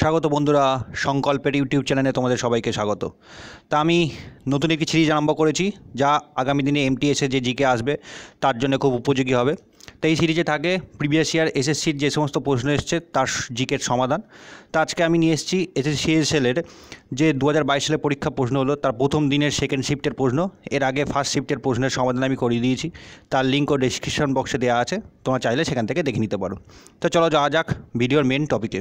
স্বাগত বন্ধুরা সংকল্পের ইউটিউব চ্যানেলে তোমাদের সবাইকে স্বাগত তা আমি নতুন একটি সিরিজ আরম্ভ করেছি যা আগামী দিনে এমটিএসে যে জিকে আসবে তার জন্য খুব উপযোগী হবে তো এই সিরিজে থাকে প্রিভিয়াস ইয়ার এসএসসির যে সমস্ত প্রশ্ন এসছে তার জিকের সমাধান তা আজকে আমি নিয়ে এসেছি এসএসসিএসএলের যে দু হাজার সালে পরীক্ষা প্রশ্ন হলো তার প্রথম দিনের সেকেন্ড শিফটের প্রশ্ন এর আগে ফার্স্ট শিফটের প্রশ্নের সমাধান আমি করিয়ে দিয়েছি তার লিঙ্ক ও ডিসক্রিপশন বক্সে দেওয়া আছে তোমরা চাইলে সেখান থেকে দেখে নিতে পারো তো চলো যাওয়া যাক ভিডিওর মেন টপিকে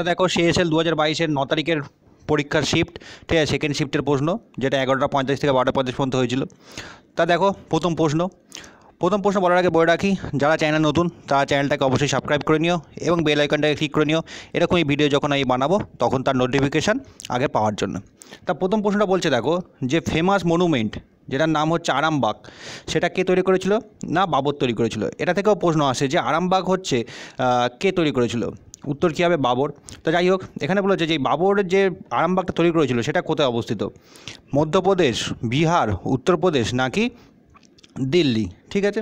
তা দেখো সিএসএল দু হাজার বাইশের ন তারিখের পরীক্ষার শিফট ঠিক আছে সেকেন্ড শিফটের প্রশ্ন যেটা এগারোটা পঁয়তাল্লিশ থেকে বারোটা পঞ্চাশ পর্যন্ত হয়েছিল তা দেখো প্রথম প্রশ্ন প্রথম প্রশ্ন বলার আগে বলে রাখি যারা চ্যানেল নতুন তারা চ্যানেলটাকে অবশ্যই সাবস্ক্রাইব করে নিও এবং বেল আইকনটাকে ক্লিক করে নিও এরকমই ভিডিও যখন আমি বানাবো তখন তার নোটিফিকেশান আগে পাওয়ার জন্য তা প্রথম প্রশ্নটা বলছে দেখো যে ফেমাস মনুমেন্ট যেটার নাম হচ্ছে আরামবাগ সেটা কে তৈরি করেছিল না বাবর তৈরি করেছিল এটা থেকেও প্রশ্ন আসে যে আরামবাগ হচ্ছে কে তৈরি করেছিল উত্তর কী হবে বাবর তো যাই হোক এখানে বলেছে যে বাবর যে আরামবাগটা তৈরি করেছিল সেটা কোথায় অবস্থিত মধ্যপ্রদেশ বিহার উত্তরপ্রদেশ নাকি দিল্লি ঠিক আছে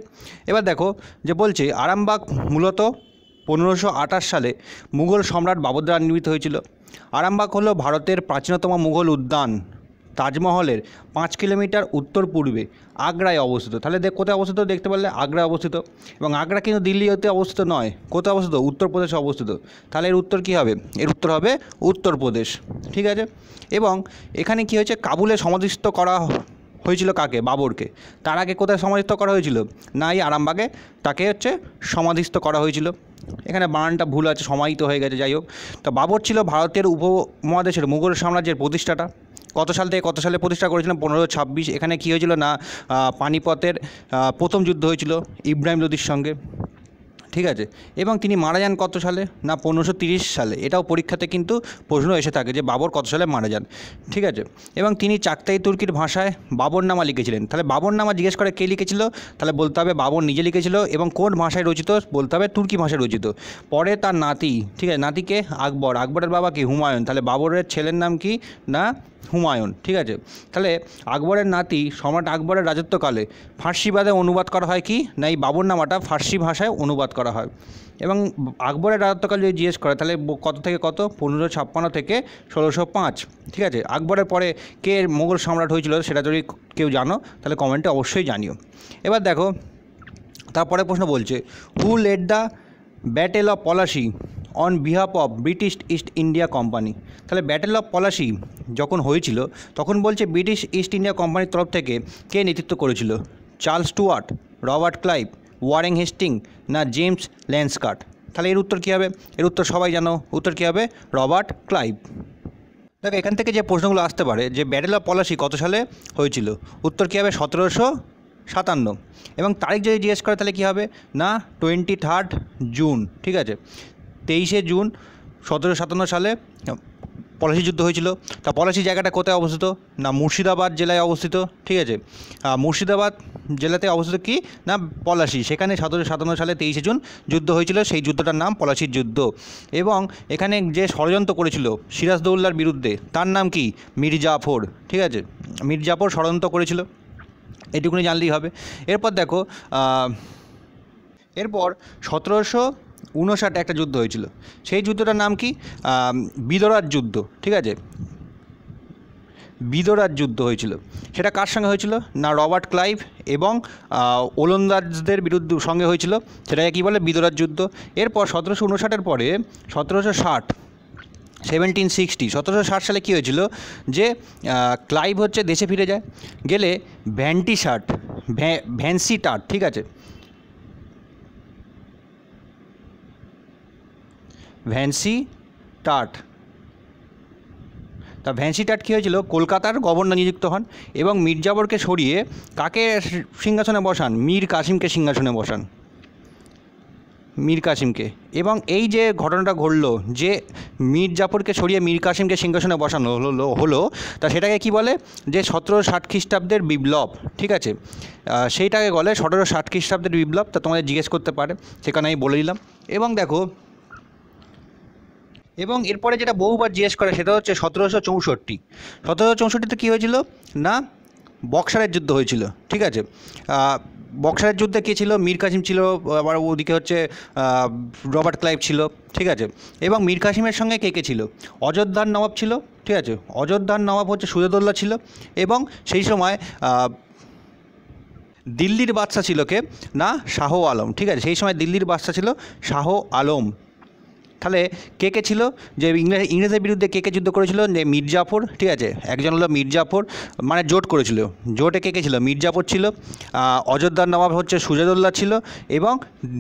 এবার দেখো যে বলছে আরামবাগ মূলত পনেরোশো আঠাশ সালে মুঘল সম্রাট বাবর দ্বারা নির্মিত হয়েছিল আরামবাগ হলো ভারতের প্রাচীনতম মুঘল উদ্যান তাজমহলের পাঁচ কিলোমিটার উত্তর পূর্বে আগ্রায় অবস্থিত তাহলে কোথায় অবস্থিত দেখতে পারলে আগ্রায় অবস্থিত এবং আগ্রা কিন্তু দিল্লিতে অবস্থিত নয় কোথায় অবস্থিত উত্তরপ্রদেশে অবস্থিত তাহলে এর উত্তর কী হবে এর উত্তর হবে উত্তরপ্রদেশ ঠিক আছে এবং এখানে কি হয়েছে কাবুলে সমাধিস্থ করা হয়েছিল কাকে বাবরকে তার আগে কোথায় সমাধিস্থ করা হয়েছিল না এই আরামবাগে তাকে হচ্ছে সমাধিস্থ করা হয়েছিল এখানে বানানটা ভুল আছে সমাহিত হয়ে গেছে যাই হোক তো বাবর ছিল ভারতের উপমহাদেশের মুঘল সাম্রাজ্যের প্রতিষ্ঠাটা কত সাল থেকে কত সালে প্রতিষ্ঠা করেছিলেন পনেরোশো ছাব্বিশ এখানে কী হয়েছিল না পানিপথের প্রথম যুদ্ধ হয়েছিল ইব্রাহিম লোদির সঙ্গে ঠিক আছে এবং তিনি মারা যান কত সালে না পনেরোশো সালে এটাও পরীক্ষাতে কিন্তু প্রশ্ন এসে থাকে যে বাবর কত সালে মারা যান ঠিক আছে এবং তিনি চাকতাই তুর্কির ভাষায় বাবর নামা লিখেছিলেন তাহলে বাবর নামা জিজ্ঞেস করে কে লিখেছিল তাহলে বলতে হবে বাবর নিজে লিখেছিল এবং কোন ভাষায় রচিত বলতে হবে তুর্কি ভাষায় রচিত পরে তার নাতি ঠিক আছে নাতিকে আকবর আকবরের বাবা কি হুমায়ুন তাহলে বাবরের ছেলের নাম কি না হুমায়ুন ঠিক আছে তাহলে আকবরের নাতি সম্রাট আকবরের রাজত্বকালে ফার্সি অনুবাদ করা হয় কি না এই বাবরনামাটা ফার্সি ভাষায় অনুবাদ করা হয় এবং আকবরের রাজত্বকাল যদি জিজ্ঞেস করে তাহলে কত থেকে কত পনেরোশো ছাপ্পান্ন থেকে ষোলোশো পাঁচ ঠিক আছে আকবরের পরে কে মোগল সম্রাট হয়েছিল সেটা যদি কেউ জানো তাহলে কমেন্টে অবশ্যই জানিও এবার দেখো তারপরে প্রশ্ন বলছে who led the battle of Plassey on behalf of British East India Company তাহলে ব্যাটেল অফ পলাশি যখন হয়েছিল তখন বলছে ব্রিটিশ ইস্ট ইন্ডিয়া কোম্পানির তরফ থেকে কে নেতৃত্ব করেছিল Charles Stuart Robert Clive Warren Hastings না জেমস ল্যান্সকার্ট তাহলে এর উত্তর কী হবে এর উত্তর সবাই জানো উত্তর কী হবে রবার্ট ক্লাইভ দেখো এখান থেকে যে প্রশ্নগুলো আসতে পারে যে ব্যাটেল অফ পলাশি কত সালে হয়েছিল উত্তর কী হবে সতেরোশো সাতান্ন এবং তারিখ যদি জিজ্ঞেস করে তাহলে কী হবে না টোয়েন্টি থার্ড জুন ঠিক আছে তেইশে জুন সতেরো সাতান্ন সালে পলাশি যুদ্ধ হয়েছিল তা পলাশি জায়গাটা কোথায় অবস্থিত না মুর্শিদাবাদ জেলায় অবস্থিত ঠিক আছে মুর্শিদাবাদ জেলাতে অবস্থিত কি না পলাশি সেখানে সতেরোশো সাতান্ন সালে তেইশে জুন যুদ্ধ হয়েছিল সেই যুদ্ধটার নাম পলাশির যুদ্ধ এবং এখানে যে ষড়যন্ত্র করেছিল সিরাজদৌল্লার বিরুদ্ধে তার নাম কি মির্জাফর ঠিক আছে মির্জাফর ষড়যন্ত্র করেছিল এটুকুনি জানলেই হবে এরপর দেখো এরপর সতেরোশো উনষাট একটা যুদ্ধ হয়েছিল সেই যুদ্ধটার নাম কি বিদরার যুদ্ধ ঠিক আছে বিদরার যুদ্ধ হয়েছিল সেটা কার সঙ্গে হয়েছিল না রবার্ট ক্লাইভ এবং ওলন্দাজদের বিরুদ্ধে সঙ্গে হয়েছিল সেটাকে কী বলে বিদরার যুদ্ধ এরপর সতেরোশো উনষাটের পরে সতেরোশো ষাট সেভেন্টিন সিক্সটি সতেরোশো ষাট সালে কী হয়েছিল যে ক্লাইভ হচ্ছে দেশে ফিরে যায় গেলে ভ্যান্সি টাট ঠিক আছে ভ্যান্সি টাট তা ভ্যান্সি টাট কী হয়েছিল কলকাতার গভর্নর নিযুক্ত হন এবং মির্জাবরকে সরিয়ে কাকে সিংহাসনে বসান মীর কাসিমকে সিংহাসনে বসান মীর কাসিমকে এবং এই যে ঘটনাটা ঘটলো যে মীর জাফরকে সরিয়ে মীর কাসিমকে সিংহাসনে বসানো হলো হলো তা সেটাকে কি বলে যে সতেরো ষাট খ্রিস্টাব্দের বিপ্লব ঠিক আছে সেইটাকে বলে সতেরো ষাট খ্রিস্টাব্দের বিপ্লব তা তোমাদের জিজ্ঞেস করতে পারে সেখানে আমি বলে দিলাম এবং দেখো এবং এরপরে যেটা বহুবার জিজ্ঞেস করে সেটা হচ্ছে সতেরোশো চৌষট্টি সতেরোশো চৌষট্টিতে কী হয়েছিল না বক্সারের যুদ্ধ হয়েছিল ঠিক আছে বক্সারের যুদ্ধে কে ছিল মীর কাসিম ছিল আবার ওদিকে হচ্ছে রবার্ট ক্লাইভ ছিল ঠিক আছে এবং মীর কাসিমের সঙ্গে কে কে ছিল অযোধ্যার নবাব ছিল ঠিক আছে অযোধ্যার নবাব হচ্ছে সুজাদুল্লাহ ছিল এবং সেই সময় দিল্লির বাদশা ছিল কে না শাহ আলম ঠিক আছে সেই সময় দিল্লির বাদশা ছিল শাহ আলম তাহলে কে কে ছিল যে ইংরেজ ইংরেজের বিরুদ্ধে কে কে যুদ্ধ করেছিল যে মির্জাফর ঠিক আছে একজন হলো মির্জাফর মানে জোট করেছিল জোটে কে কে ছিল মির্জাফর ছিল অযোধ্যার নবাব হচ্ছে সুজাদুল্লাহ ছিল এবং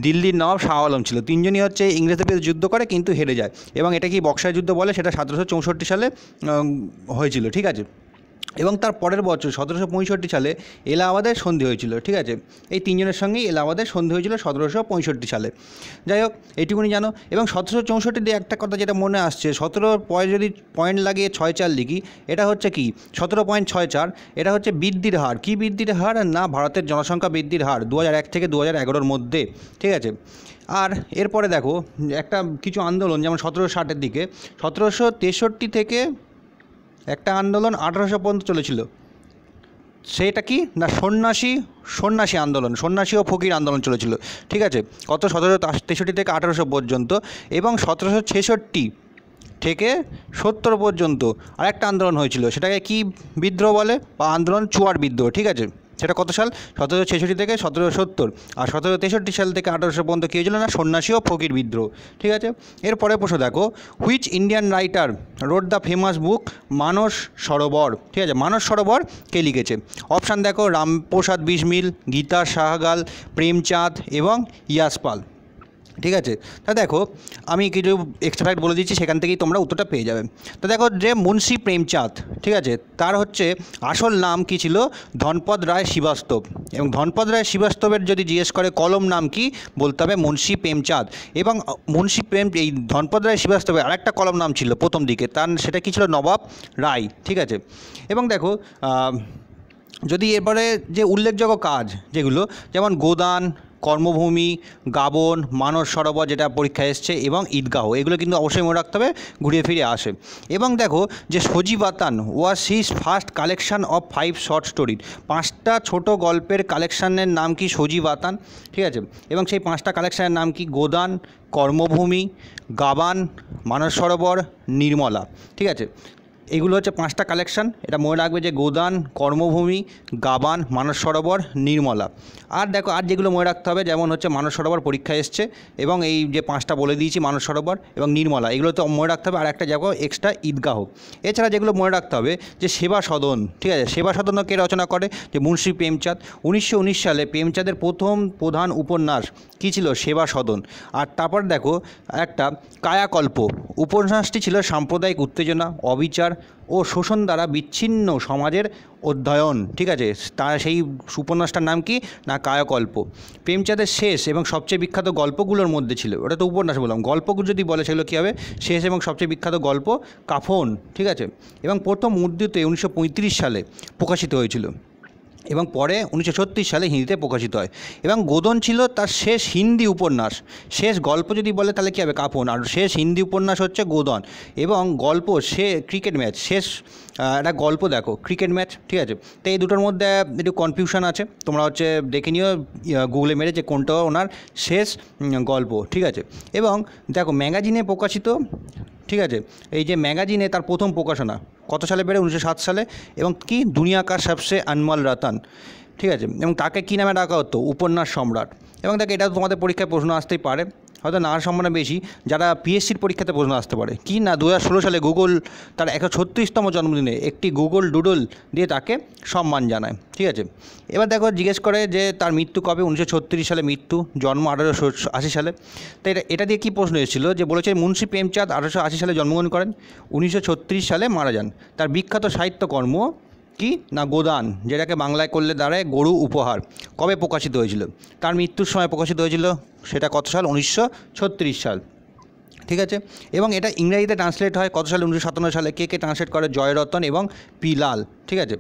দিল্লির নবাব শাহ আলম ছিল তিনজনই হচ্ছে ইংরেজদের বিরুদ্ধে যুদ্ধ করে কিন্তু হেরে যায় এবং এটা কি বক্সার যুদ্ধ বলে সেটা সতেরোশো চৌষট্টি সালে হয়েছিল ঠিক আছে এবং তার পরের বছর সতেরোশো পঁয়ষট্টি সালে এলাহাবাদের সন্ধি হয়েছিল ঠিক আছে এই তিনজনের সঙ্গেই এলাহাবাদের সন্ধি হয়েছিল সতেরোশো পঁয়ষট্টি সালে যাই হোক এটুকুনি জানো এবং সতেরোশো চৌষট্টিতে একটা কথা যেটা মনে আসছে সতেরো পয় যদি পয়েন্ট লাগিয়ে ছয় চার লিখি এটা হচ্ছে কি সতেরো পয়েন্ট ছয় চার এটা হচ্ছে বৃদ্ধির হার কি বৃদ্ধির হার না ভারতের জনসংখ্যা বৃদ্ধির হার দু এক থেকে দু হাজার মধ্যে ঠিক আছে আর এরপরে দেখো একটা কিছু আন্দোলন যেমন সতেরোশো ষাটের দিকে সতেরোশো তেষট্টি থেকে একটা আন্দোলন আঠারোশো পর্যন্ত চলেছিল সেটা কি না সন্ন্যাসী সন্ন্যাসী আন্দোলন সন্ন্যাসী ও ফকির আন্দোলন চলেছিল ঠিক আছে কত সতেরোশো তেষট্টি থেকে আঠারোশো পর্যন্ত এবং সতেরোশো ছেষট্টি থেকে সত্তর পর্যন্ত আরেকটা আন্দোলন হয়েছিল সেটাকে কি বিদ্রোহ বলে বা আন্দোলন চুয়ার বিদ্রোহ ঠিক আছে সেটা কত সাল সতেরোশো ছেষট্টি থেকে সতেরোশো সত্তর আর সতেরোশো তেষট্টি সাল থেকে আঠারোশো পর্যন্ত কী হয়েছিল না সন্ন্যাসী ও ফকির বিদ্রোহ ঠিক আছে এরপরে প্রশ্ন দেখো which Indian writer wrote the famous book Manas Sarovar ঠিক আছে মানস সরোবর কে লিখেছে অপশান দেখো রামপ্রসাদ বিসমিল গীতা সাহাগাল প্রেমচাঁদ এবং ইয়াসপাল ঠিক আছে তা দেখো আমি কিছু এক্সট্রা ফ্যাক্ট বলে দিচ্ছি সেখান থেকেই তোমরা উত্তরটা পেয়ে যাবে তা দেখো যে মুন্সি প্রেমচাঁদ ঠিক আছে তার হচ্ছে আসল নাম কি ছিল ধনপদ রায় শ্রীবাস্তব এবং ধনপদ রায় শ্রীবাস্তবের যদি জিজ্ঞেস করে কলম নাম কি বলতে হবে মুন্সি প্রেমচাঁদ এবং মুন্সি প্রেম এই ধনপদ রায় শ্রীবাস্তবের আরেকটা কলম নাম ছিল প্রথম দিকে তার সেটা কি ছিল নবাব রায় ঠিক আছে এবং দেখো যদি এরপরে যে উল্লেখযোগ্য কাজ যেগুলো যেমন গোদান কর্মভূমি গাবন মানস সরোবর যেটা পরীক্ষায় এসছে এবং ঈদগাহ এগুলো কিন্তু অবশ্যই মনে রাখতে হবে ঘুরিয়ে ফিরে আসে এবং দেখো যে সজীবাতান was his first collection of five short স্টোরির পাঁচটা ছোট গল্পের কালেকশানের নাম কি সজীবাতান ঠিক আছে এবং সেই পাঁচটা কালেকশানের নাম কি গোদান কর্মভূমি গাবান মানস সরোবর নির্মলা ঠিক আছে এগুলো হচ্ছে পাঁচটা কালেকশান এটা মনে রাখবে যে গোদান কর্মভূমি গাবান মানস সরোবর নির্মলা আর দেখো আর যেগুলো মনে রাখতে হবে যেমন হচ্ছে মানস সরোবর পরীক্ষা এসছে এবং এই যে পাঁচটা বলে দিয়েছি মানস সরোবর এবং নির্মলা এগুলো তো মনে রাখতে হবে আর একটা যাবো এক্সট্রা ঈদগাহ এছাড়া যেগুলো মনে রাখতে হবে যে সেবা সদন ঠিক আছে সেবা সদনও কে রচনা করে যে মুন্সী প্রেমচাঁদ উনিশশো সালে প্রেমচাঁদের প্রথম প্রধান উপন্যাস কী ছিল সেবা সদন আর তারপর দেখো একটা কায়াকল্প উপন্যাসটি ছিল সাম্প্রদায়িক উত্তেজনা অবিচার ও শোষণ দ্বারা বিচ্ছিন্ন সমাজের অধ্যয়ন ঠিক আছে তা সেই উপন্যাসটার নাম কি না কায়কল্প প্রেমচাঁদের শেষ এবং সবচেয়ে বিখ্যাত গল্পগুলোর মধ্যে ছিল ওটা তো উপন্যাস বললাম গল্প যদি বলে সেগুলো কী হবে শেষ এবং সবচেয়ে বিখ্যাত গল্প কাফন ঠিক আছে এবং প্রথম মুদ্রিতে উনিশশো সালে প্রকাশিত হয়েছিল এবং পরে উনিশশো সালে হিন্দিতে প্রকাশিত হয় এবং গোদন ছিল তার শেষ হিন্দি উপন্যাস শেষ গল্প যদি বলে তাহলে কী হবে কাপন আর শেষ হিন্দি উপন্যাস হচ্ছে গোদন এবং গল্প সে ক্রিকেট ম্যাচ শেষ একটা গল্প দেখো ক্রিকেট ম্যাচ ঠিক আছে তো এই দুটোর মধ্যে একটু কনফিউশন আছে তোমরা হচ্ছে দেখে নিও গুগলে মেরে যে কোনটা ওনার শেষ গল্প ঠিক আছে এবং দেখো ম্যাগাজিনে প্রকাশিত ঠিক আছে এই যে ম্যাগাজিনে তার প্রথম প্রকাশনা কত সালে বেড়ে উনিশশো সাত সালে এবং কি কার সবসে আনমাল রাতান ঠিক আছে এবং তাকে কী নামে ডাকা হতো উপন্যাস সম্রাট এবং দেখ এটা তোমাদের পরীক্ষায় প্রশ্ন আসতেই পারে হয়তো নানা সম্ভাবনা বেশি যারা পিএসসির পরীক্ষাতে প্রশ্ন আসতে পারে কি না দু সালে গুগল তার একশো ছত্রিশতম জন্মদিনে একটি গুগল ডুডল দিয়ে তাকে সম্মান জানায় ঠিক আছে এবার দেখো জিজ্ঞেস করে যে তার মৃত্যু কবে উনিশশো সালে মৃত্যু জন্ম আঠারোশো আশি সালে তাই এটা এটা দিয়ে কী প্রশ্ন এসেছিল যে বলেছে মুন্সি প্রেমচাঁদ আঠারোশো আশি সালে জন্মগ্রহণ করেন উনিশশো সালে মারা যান তার বিখ্যাত সাহিত্যকর্ম কি না গোদান যেটাকে বাংলায় করলে দাঁড়ায় গরু উপহার কবে প্রকাশিত হয়েছিল তার মৃত্যুর সময় প্রকাশিত হয়েছিল সেটা কত সাল উনিশশো সাল ঠিক আছে এবং এটা ইংরাজিতে ট্রান্সলেট হয় কত সাল উনিশশো সাতান্ন সালে কে কে ট্রান্সলেট করে জয়রতন এবং পিলাল ঠিক আছে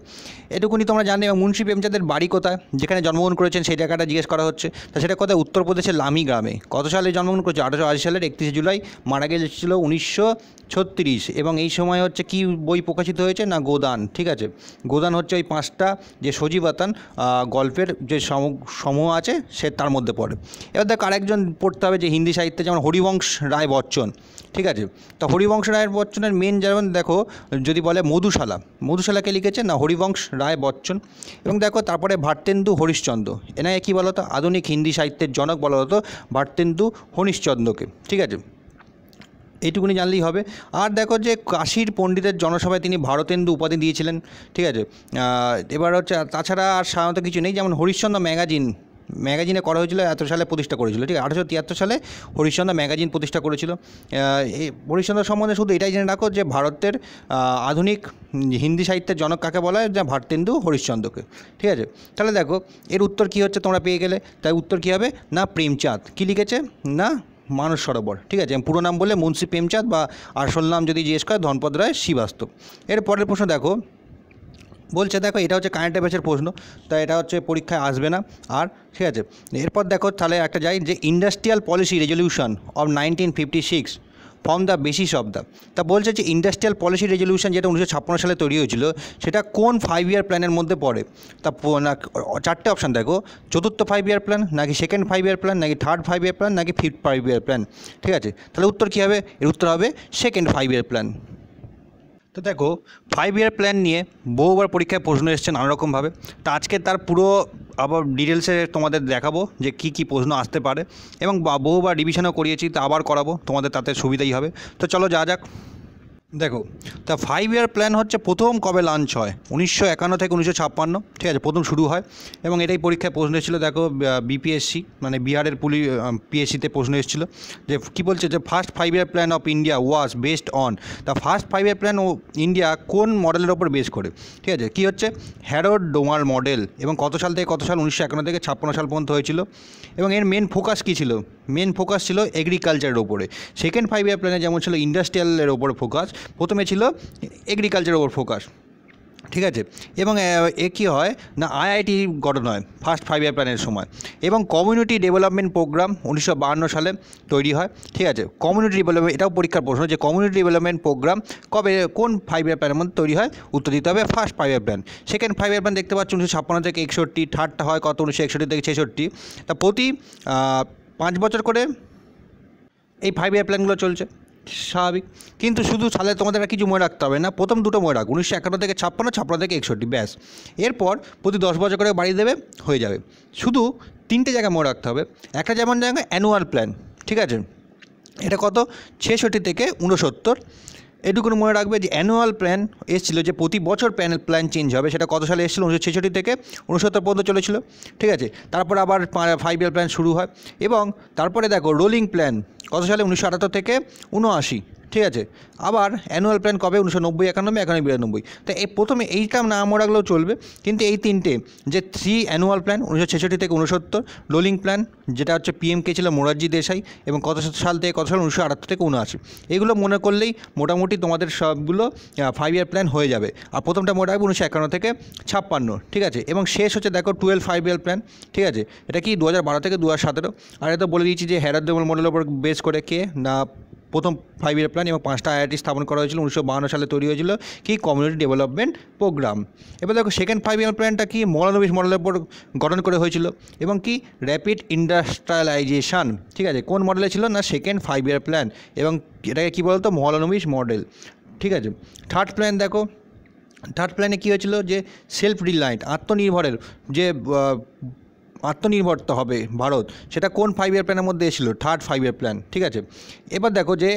এটুকুনি তোমরা জানি এবং মুন্সি প্রেমচাঁদের বাড়ি কোথায় যেখানে জন্মগ্রহণ করেছেন সেই জায়গাটা জিজ্ঞেস করা হচ্ছে তা সেটা কোথায় উত্তরপ্রদেশের লামি গ্রামে কত সালে জন্মগ্রহণ করেছে আঠারোশো আশি সালের একত্রিশে জুলাই মারা গিয়েছিল উনিশশো ছত্রিশ এবং এই সময় হচ্ছে কি বই প্রকাশিত হয়েছে না গোদান ঠিক আছে গোদান হচ্ছে ওই পাঁচটা যে সজীবাতান গল্পের যে সমূহ আছে সে তার মধ্যে পড়ে এবার দেখ আরেকজন পড়তে হবে যে হিন্দি সাহিত্যে যেমন হরিবংশ রায় বচ্চন ঠিক আছে তো হরিবংশ রায় বচ্চনের মেন যেমন দেখো যদি বলে মধুশালা মধুশালাকে লিখেছে না হরিবংশ রায় বচ্চন এবং দেখো তারপরে ভারতেন্দু হরিশ্চন্দ্র এনায় কী বলতো আধুনিক হিন্দি সাহিত্যের জনক বলা হতো ভারতেন্দু হরিশ্চন্দ্রকে ঠিক আছে এইটুকুনি জানলেই হবে আর দেখো যে কাশীর পণ্ডিতের জনসভায় তিনি ভারতেন্দু উপাধি দিয়েছিলেন ঠিক আছে এবার হচ্ছে তাছাড়া আর সাধারণত কিছু নেই যেমন হরিশ্চন্দ্র ম্যাগাজিন ম্যাগাজিনে করা হয়েছিল এত সালে প্রতিষ্ঠা করেছিল ঠিক আঠারোশো তিয়াত্তর সালে হরিশ্চন্দ্র ম্যাগাজিন প্রতিষ্ঠা করেছিল হরিশ্চন্দ্র সম্বন্ধে শুধু এটাই জেনে রাখো যে ভারতের আধুনিক হিন্দি সাহিত্যের জনক কাকে বলা হয় যা ভারতেন্দু হরিশ্চন্দ্রকে ঠিক আছে তাহলে দেখো এর উত্তর কী হচ্ছে তোমরা পেয়ে গেলে তাই উত্তর কী হবে না প্রেমচাঁদ কী লিখেছে না মানস সরোবর ঠিক আছে পুরো নাম বলে মুন্সি প্রেমচাঁদ বা আসল নাম যদি জিজ্ঞেস করে ধনপদ রায় শ্রীবাস্তব এর পরের প্রশ্ন দেখো বলছে দেখো এটা হচ্ছে কারেন্ট অ্যাফেয়ার্সের প্রশ্ন তাই এটা হচ্ছে পরীক্ষায় আসবে না আর ঠিক আছে এরপর দেখো তাহলে একটা যাই যে industrial policy resolution of nineteen fifty six form the basis of the তা বলছে যে ইন্ডাস্ট্রিয়াল পলিসি রেজলিউশন যেটা উনিশশো সালে তৈরি হয়েছিল সেটা কোন ফাইভ ইয়ার প্ল্যানের মধ্যে পড়ে তা চারটে অপশান দেখো চতুর্থ ফাইভ ইয়ার প্ল্যান নাকি সেকেন্ড ফাইভ ইয়ার প্ল্যান নাকি থার্ড ফাইভ ইয়ার প্ল্যান নাকি ফিফথ ফাইভ ইয়ার প্ল্যান ঠিক আছে তাহলে উত্তর কী হবে এর উত্তর হবে সেকেন্ড ফাইভ ইয়ার প্ল্যান তো দেখো ফাইভ ইয়ার প্ল্যান নিয়ে বহুবার পরীক্ষায় প্রশ্ন এসছে নানারকমভাবে তা আজকে তার পুরো আবার ডিটেলসে তোমাদের দেখাবো যে কি কি প্রশ্ন আসতে পারে এবং বহুবার রিভিশনও করিয়েছি তা আবার করাবো তোমাদের তাতে সুবিধাই হবে তো চলো যা যাক দেখো তা ফাইভ ইয়ার প্ল্যান হচ্ছে প্রথম কবে লাঞ্চ হয় উনিশশো একান্ন থেকে উনিশশো ছাপ্পান্ন ঠিক আছে প্রথম শুরু হয় এবং এটাই পরীক্ষায় প্রশ্ন এসেছিলো দেখো বিপিএসসি মানে বিহারের পুলি পিএসসিতে প্রশ্ন এসেছিলো যে কী বলছে যে first five year plan of India was based on তা ফার্স্ট ফাইভ ইয়ার প্ল্যান ও ইন্ডিয়া কোন মডেলের ওপর বেস করে ঠিক আছে কী হচ্ছে হ্যারোড ডোমার মডেল এবং কত সাল থেকে কত সাল উনিশশো একান্ন থেকে ছাপ্পান্ন সাল পর্যন্ত হয়েছিল এবং এর মেন ফোকাস কী ছিল মেন ফোকাস ছিল এগ্রিকালচারের ওপরে সেকেন্ড ফাইভ ইয়ার প্ল্যানে যেমন ছিল ইন্ডাস্ট্রিয়ালের ওপর ফোকাস প্রথমে ছিল এগ্রিকালচারের ওপর ফোকাস ঠিক আছে এবং এ কী হয় না আইআইটি গঠন হয় ফার্স্ট ফাইভ ইয়ার প্ল্যানের সময় এবং কমিউনিটি ডেভেলপমেন্ট প্রোগ্রাম উনিশশো সালে তৈরি হয় ঠিক আছে কমিউনিটি ডেভেলপমেন্ট এটাও পরীক্ষার প্রশ্ন যে কমিউনিটি ডেভেলপমেন্ট প্রোগ্রাম কবে কোন ফাইভ ইয়ার প্ল্যানের মধ্যে তৈরি হয় উত্তর দিতে হবে first five year plan second five year plan দেখতে পাচ্ছি উনিশশো ছাপ্পান্ন থেকে একষট্টি থার্ডটা হয় কত উনিশশো একষট্টি থেকে ছেষট্টি তা প্রতি পাঁচ বছর করে এই ফাইভ ইয়ার প্ল্যানগুলো চলছে স্বাভাবিক কিন্তু শুধু সালে তোমাদের আর কিছু মনে রাখতে হবে না প্রথম দুটো মনে রাখ উনিশশো একান্ন থেকে ছাপ্পান্ন ছাপ্পান্ন থেকে একষট্টি ব্যাস এরপর প্রতি দশ বছর করে বাড়িয়ে দেবে হয়ে যাবে শুধু তিনটে জায়গায় মনে রাখতে হবে একটা যেমন জায়গা অ্যানুয়াল প্ল্যান ঠিক আছে এটা কত ছেষট্টি থেকে উনসত্তর এটুকুনি মনে রাখবে যে অ্যানুয়াল প্ল্যান এসেছিলো যে প্রতি বছর প্যান প্ল্যান চেঞ্জ হবে সেটা কত সালে এসেছিলো উনিশশো ছেষট্টি থেকে উনসত্তর পর্যন্ত চলেছিল ঠিক আছে তারপর আবার ফাইভ ইয়ার প্ল্যান শুরু হয় এবং তারপরে দেখো রোলিং প্ল্যান কত সালে উনিশশো আটাত্তর থেকে উনআশি ঠিক আছে আবার অ্যানুয়াল প্ল্যান কবে উনিশশো নব্বই একানব্বই একানব্বই বিরানব্বই তো এই প্রথমে এইটা না গেলেও চলবে কিন্তু এই তিনটে যে থ্রি অ্যানুয়াল প্ল্যান উনিশশো ছেষট্টি থেকে উনসত্তর রোলিং প্ল্যান যেটা হচ্ছে কে ছিল মোরারজি দেশাই এবং কত সাল থেকে কত সাল উনিশশো আটাত্তর থেকে উনআশি এগুলো মনে করলেই মোটামুটি তোমাদের সবগুলো ফাইভ ইয়ার প্ল্যান হয়ে যাবে আর প্রথমটা মনে হবে উনিশশো একান্ন থেকে ছাপ্পান্ন ঠিক আছে এবং শেষ হচ্ছে দেখো টুয়েলভ ফাইভ ইয়ার প্ল্যান ঠিক আছে এটা কি দু হাজার বারো থেকে দু হাজার সতেরো আর এটা বলে দিয়েছি যে হ্যারাদ্দমল মডেলের উপর বেস করে কে না প্রথম ফাইভ ইয়ার প্ল্যান এবং পাঁচটা আইআইটি স্থাপন করা হয়েছিল উনিশশো সালে তৈরি হয়েছিল কি কমিউনিটি ডেভেলপমেন্ট প্রোগ্রাম এবার দেখো সেকেন্ড ফাইভ ইয়ার প্ল্যানটা কি মৌলানবিশ মডেলের উপর গঠন করে হয়েছিল এবং কি র্যাপিড ইন্ডাস্ট্রিয়ালাইজেশান ঠিক আছে কোন মডেলে ছিল না সেকেন্ড ফাইভ ইয়ার প্ল্যান এবং এটাকে কী বলতো মহলানবিশ মডেল ঠিক আছে থার্ড প্ল্যান দেখো থার্ড প্ল্যানে কী হয়েছিল যে সেলফ রিলায়েন্ট আত্মনির্ভরের যে আত্মনির্ভরতা হবে ভারত সেটা কোন ফাইভ ইয়ার প্ল্যানের মধ্যে এসেছিলো থার্ড ফাইভ ইয়ার প্ল্যান ঠিক আছে এবার দেখো যে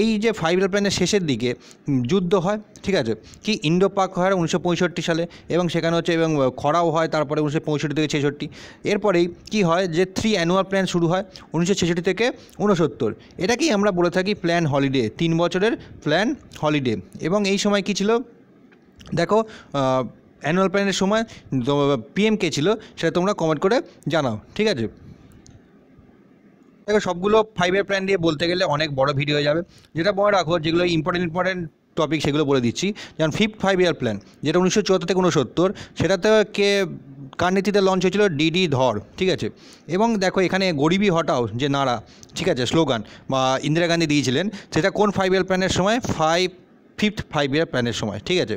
এই যে ফাইভ ইয়ার প্ল্যানের শেষের দিকে যুদ্ধ হয় ঠিক আছে কি ইন্ডো পাক হয় উনিশশো সালে এবং সেখানে হচ্ছে এবং খরাও হয় তারপরে উনিশশো পঁয়ষট্টি থেকে ছেষট্টি এরপরেই কী হয় যে থ্রি অ্যানুয়াল প্ল্যান শুরু হয় উনিশশো ছেষট্টি থেকে উনসত্তর এটাকেই আমরা বলে থাকি প্ল্যান হলিডে তিন বছরের প্ল্যান হলিডে এবং এই সময় কি ছিল দেখো অ্যানুয়াল প্ল্যানের সময় পিএম কে ছিল সেটা তোমরা কমেন্ট করে জানাও ঠিক আছে দেখো সবগুলো ফাইভের প্ল্যান দিয়ে বলতে গেলে অনেক বড় ভিডিও হয়ে যাবে যেটা মনে রাখো যেগুলো ইম্পর্টেন্ট ইম্পর্টেন্ট টপিক সেগুলো বলে দিচ্ছি যেমন ফিফথ ফাইভ ইয়ার প্ল্যান যেটা উনিশশো চুয়াত্তর থেকে উনসত্তর সেটাতে কে কার নেতৃত্বে লঞ্চ হয়েছিল ডিডি ধর ঠিক আছে এবং দেখো এখানে গরিবী হটাও যে নারা ঠিক আছে স্লোগান বা ইন্দিরা গান্ধী দিয়েছিলেন সেটা কোন ফাইভ ইয়ার প্ল্যানের সময় ফাইভ ফিফথ ফাইভ ইয়ার প্ল্যানের সময় ঠিক আছে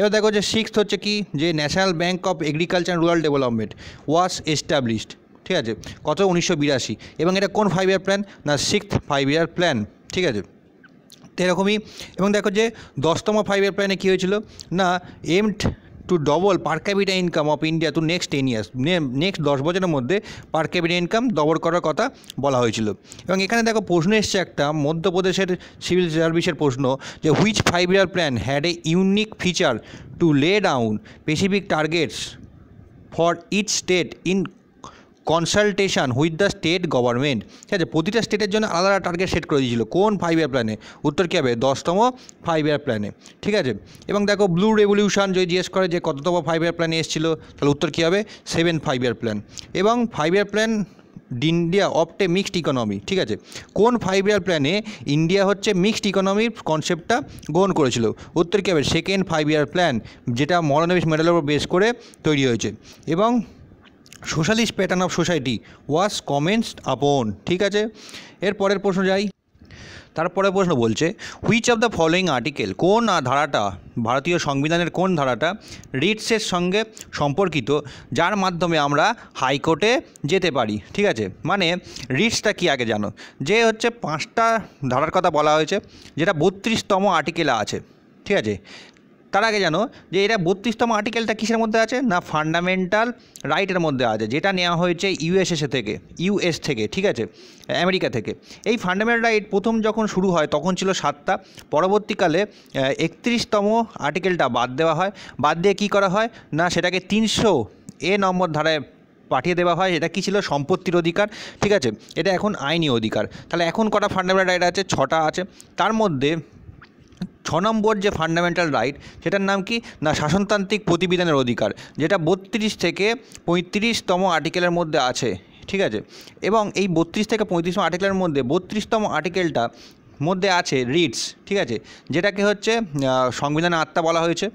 এবার দেখো যে সিক্সথ হচ্ছে কি যে national bank of agriculture rural development was established ঠিক আছে কত উনিশশো বিরাশি এবং এটা কোন ফাইভ ইয়ার প্ল্যান না সিক্স ফাইভ ইয়ার প্ল্যান ঠিক আছে এরকমই এবং দেখো যে দশতম ফাইভ ইয়ার প্ল্যানে কী হয়েছিল না aimed to double per capita income of India to next ten years next দশ বছরের মধ্যে পার ক্যাপিটা ইনকাম ডবল করার কথা বলা হয়েছিল এবং এখানে দেখো প্রশ্ন এসছে একটা মধ্যপ্রদেশের সিভিল সার্ভিসের প্রশ্ন যে which five year plan had a unique feature to lay down specific targets for each state in consultation with the state government ঠিক আছে প্রতিটা স্টেটের জন্য আলাদা আলাদা টার্গেট সেট করে দিয়েছিল কোন ফাইভ ইয়ার প্ল্যানে উত্তর কী হবে দশতম ফাইভ ইয়ার প্ল্যানে ঠিক আছে এবং দেখো ব্লু রেভলিউশন যদি জিজ্ঞেস করে যে কততম ফাইভ ইয়ার প্ল্যানে এসেছিল তাহলে উত্তর কী হবে সেভেন ফাইভ ইয়ার প্ল্যান এবং five year plan India opted mixed economy ঠিক আছে কোন ফাইভ ইয়ার প্ল্যানে ইন্ডিয়া হচ্ছে মিক্সড ইকোনমির কনসেপ্টটা গ্রহণ করেছিল উত্তর কী হবে সেকেন্ড ফাইভ ইয়ার প্ল্যান যেটা মরানবিশ মেডেলের উপর বেস করে তৈরি হয়েছে এবং socialist pattern of society was comments upon ঠিক আছে এর পরের প্রশ্ন যাই তারপরে প্রশ্ন বলছে which of the following article কোন ধারাটা ভারতীয় সংবিধানের কোন ধারাটা রিটসের সঙ্গে সম্পর্কিত যার মাধ্যমে আমরা হাইকোর্টে যেতে পারি ঠিক আছে মানে রিটসটা কি আগে জানো যে হচ্ছে পাঁচটা ধারার কথা বলা হয়েছে যেটা বত্রিশতম আর্টিকেলে আছে ঠিক আছে তার আগে জানো যে এটা বত্রিশতম আর্টিকেলটা কিসের মধ্যে আছে না ফান্ডামেন্টাল রাইটের মধ্যে আছে যেটা নেওয়া হয়েছে ইউএসএসএ থেকে ইউএস থেকে ঠিক আছে আমেরিকা থেকে এই ফান্ডামেন্টাল রাইট প্রথম যখন শুরু হয় তখন ছিল সাতটা পরবর্তীকালে একত্রিশতম আর্টিকেলটা বাদ দেওয়া হয় বাদ দিয়ে কী করা হয় না সেটাকে তিনশো এ নম্বর ধারায় পাঠিয়ে দেওয়া হয় এটা কি ছিল সম্পত্তির অধিকার ঠিক আছে এটা এখন আইনি অধিকার তাহলে এখন কটা ফান্ডামেন্টাল রাইট আছে ছটা আছে তার মধ্যে ছ নম্বর যে ফান্ডামেন্টাল রাইট সেটার নাম কি না শাসনতান্ত্রিক প্রতিবিধানের অধিকার যেটা বত্রিশ থেকে পঁয়ত্রিশতম আর্টিকেলের মধ্যে আছে ঠিক আছে এবং এই বত্রিশ থেকে পঁয়ত্রিশতম আর্টিকেলের মধ্যে বত্রিশতম আর্টিকেলটা মধ্যে আছে রিটস ঠিক আছে যেটাকে হচ্ছে সংবিধানের আত্মা বলা হয়েছে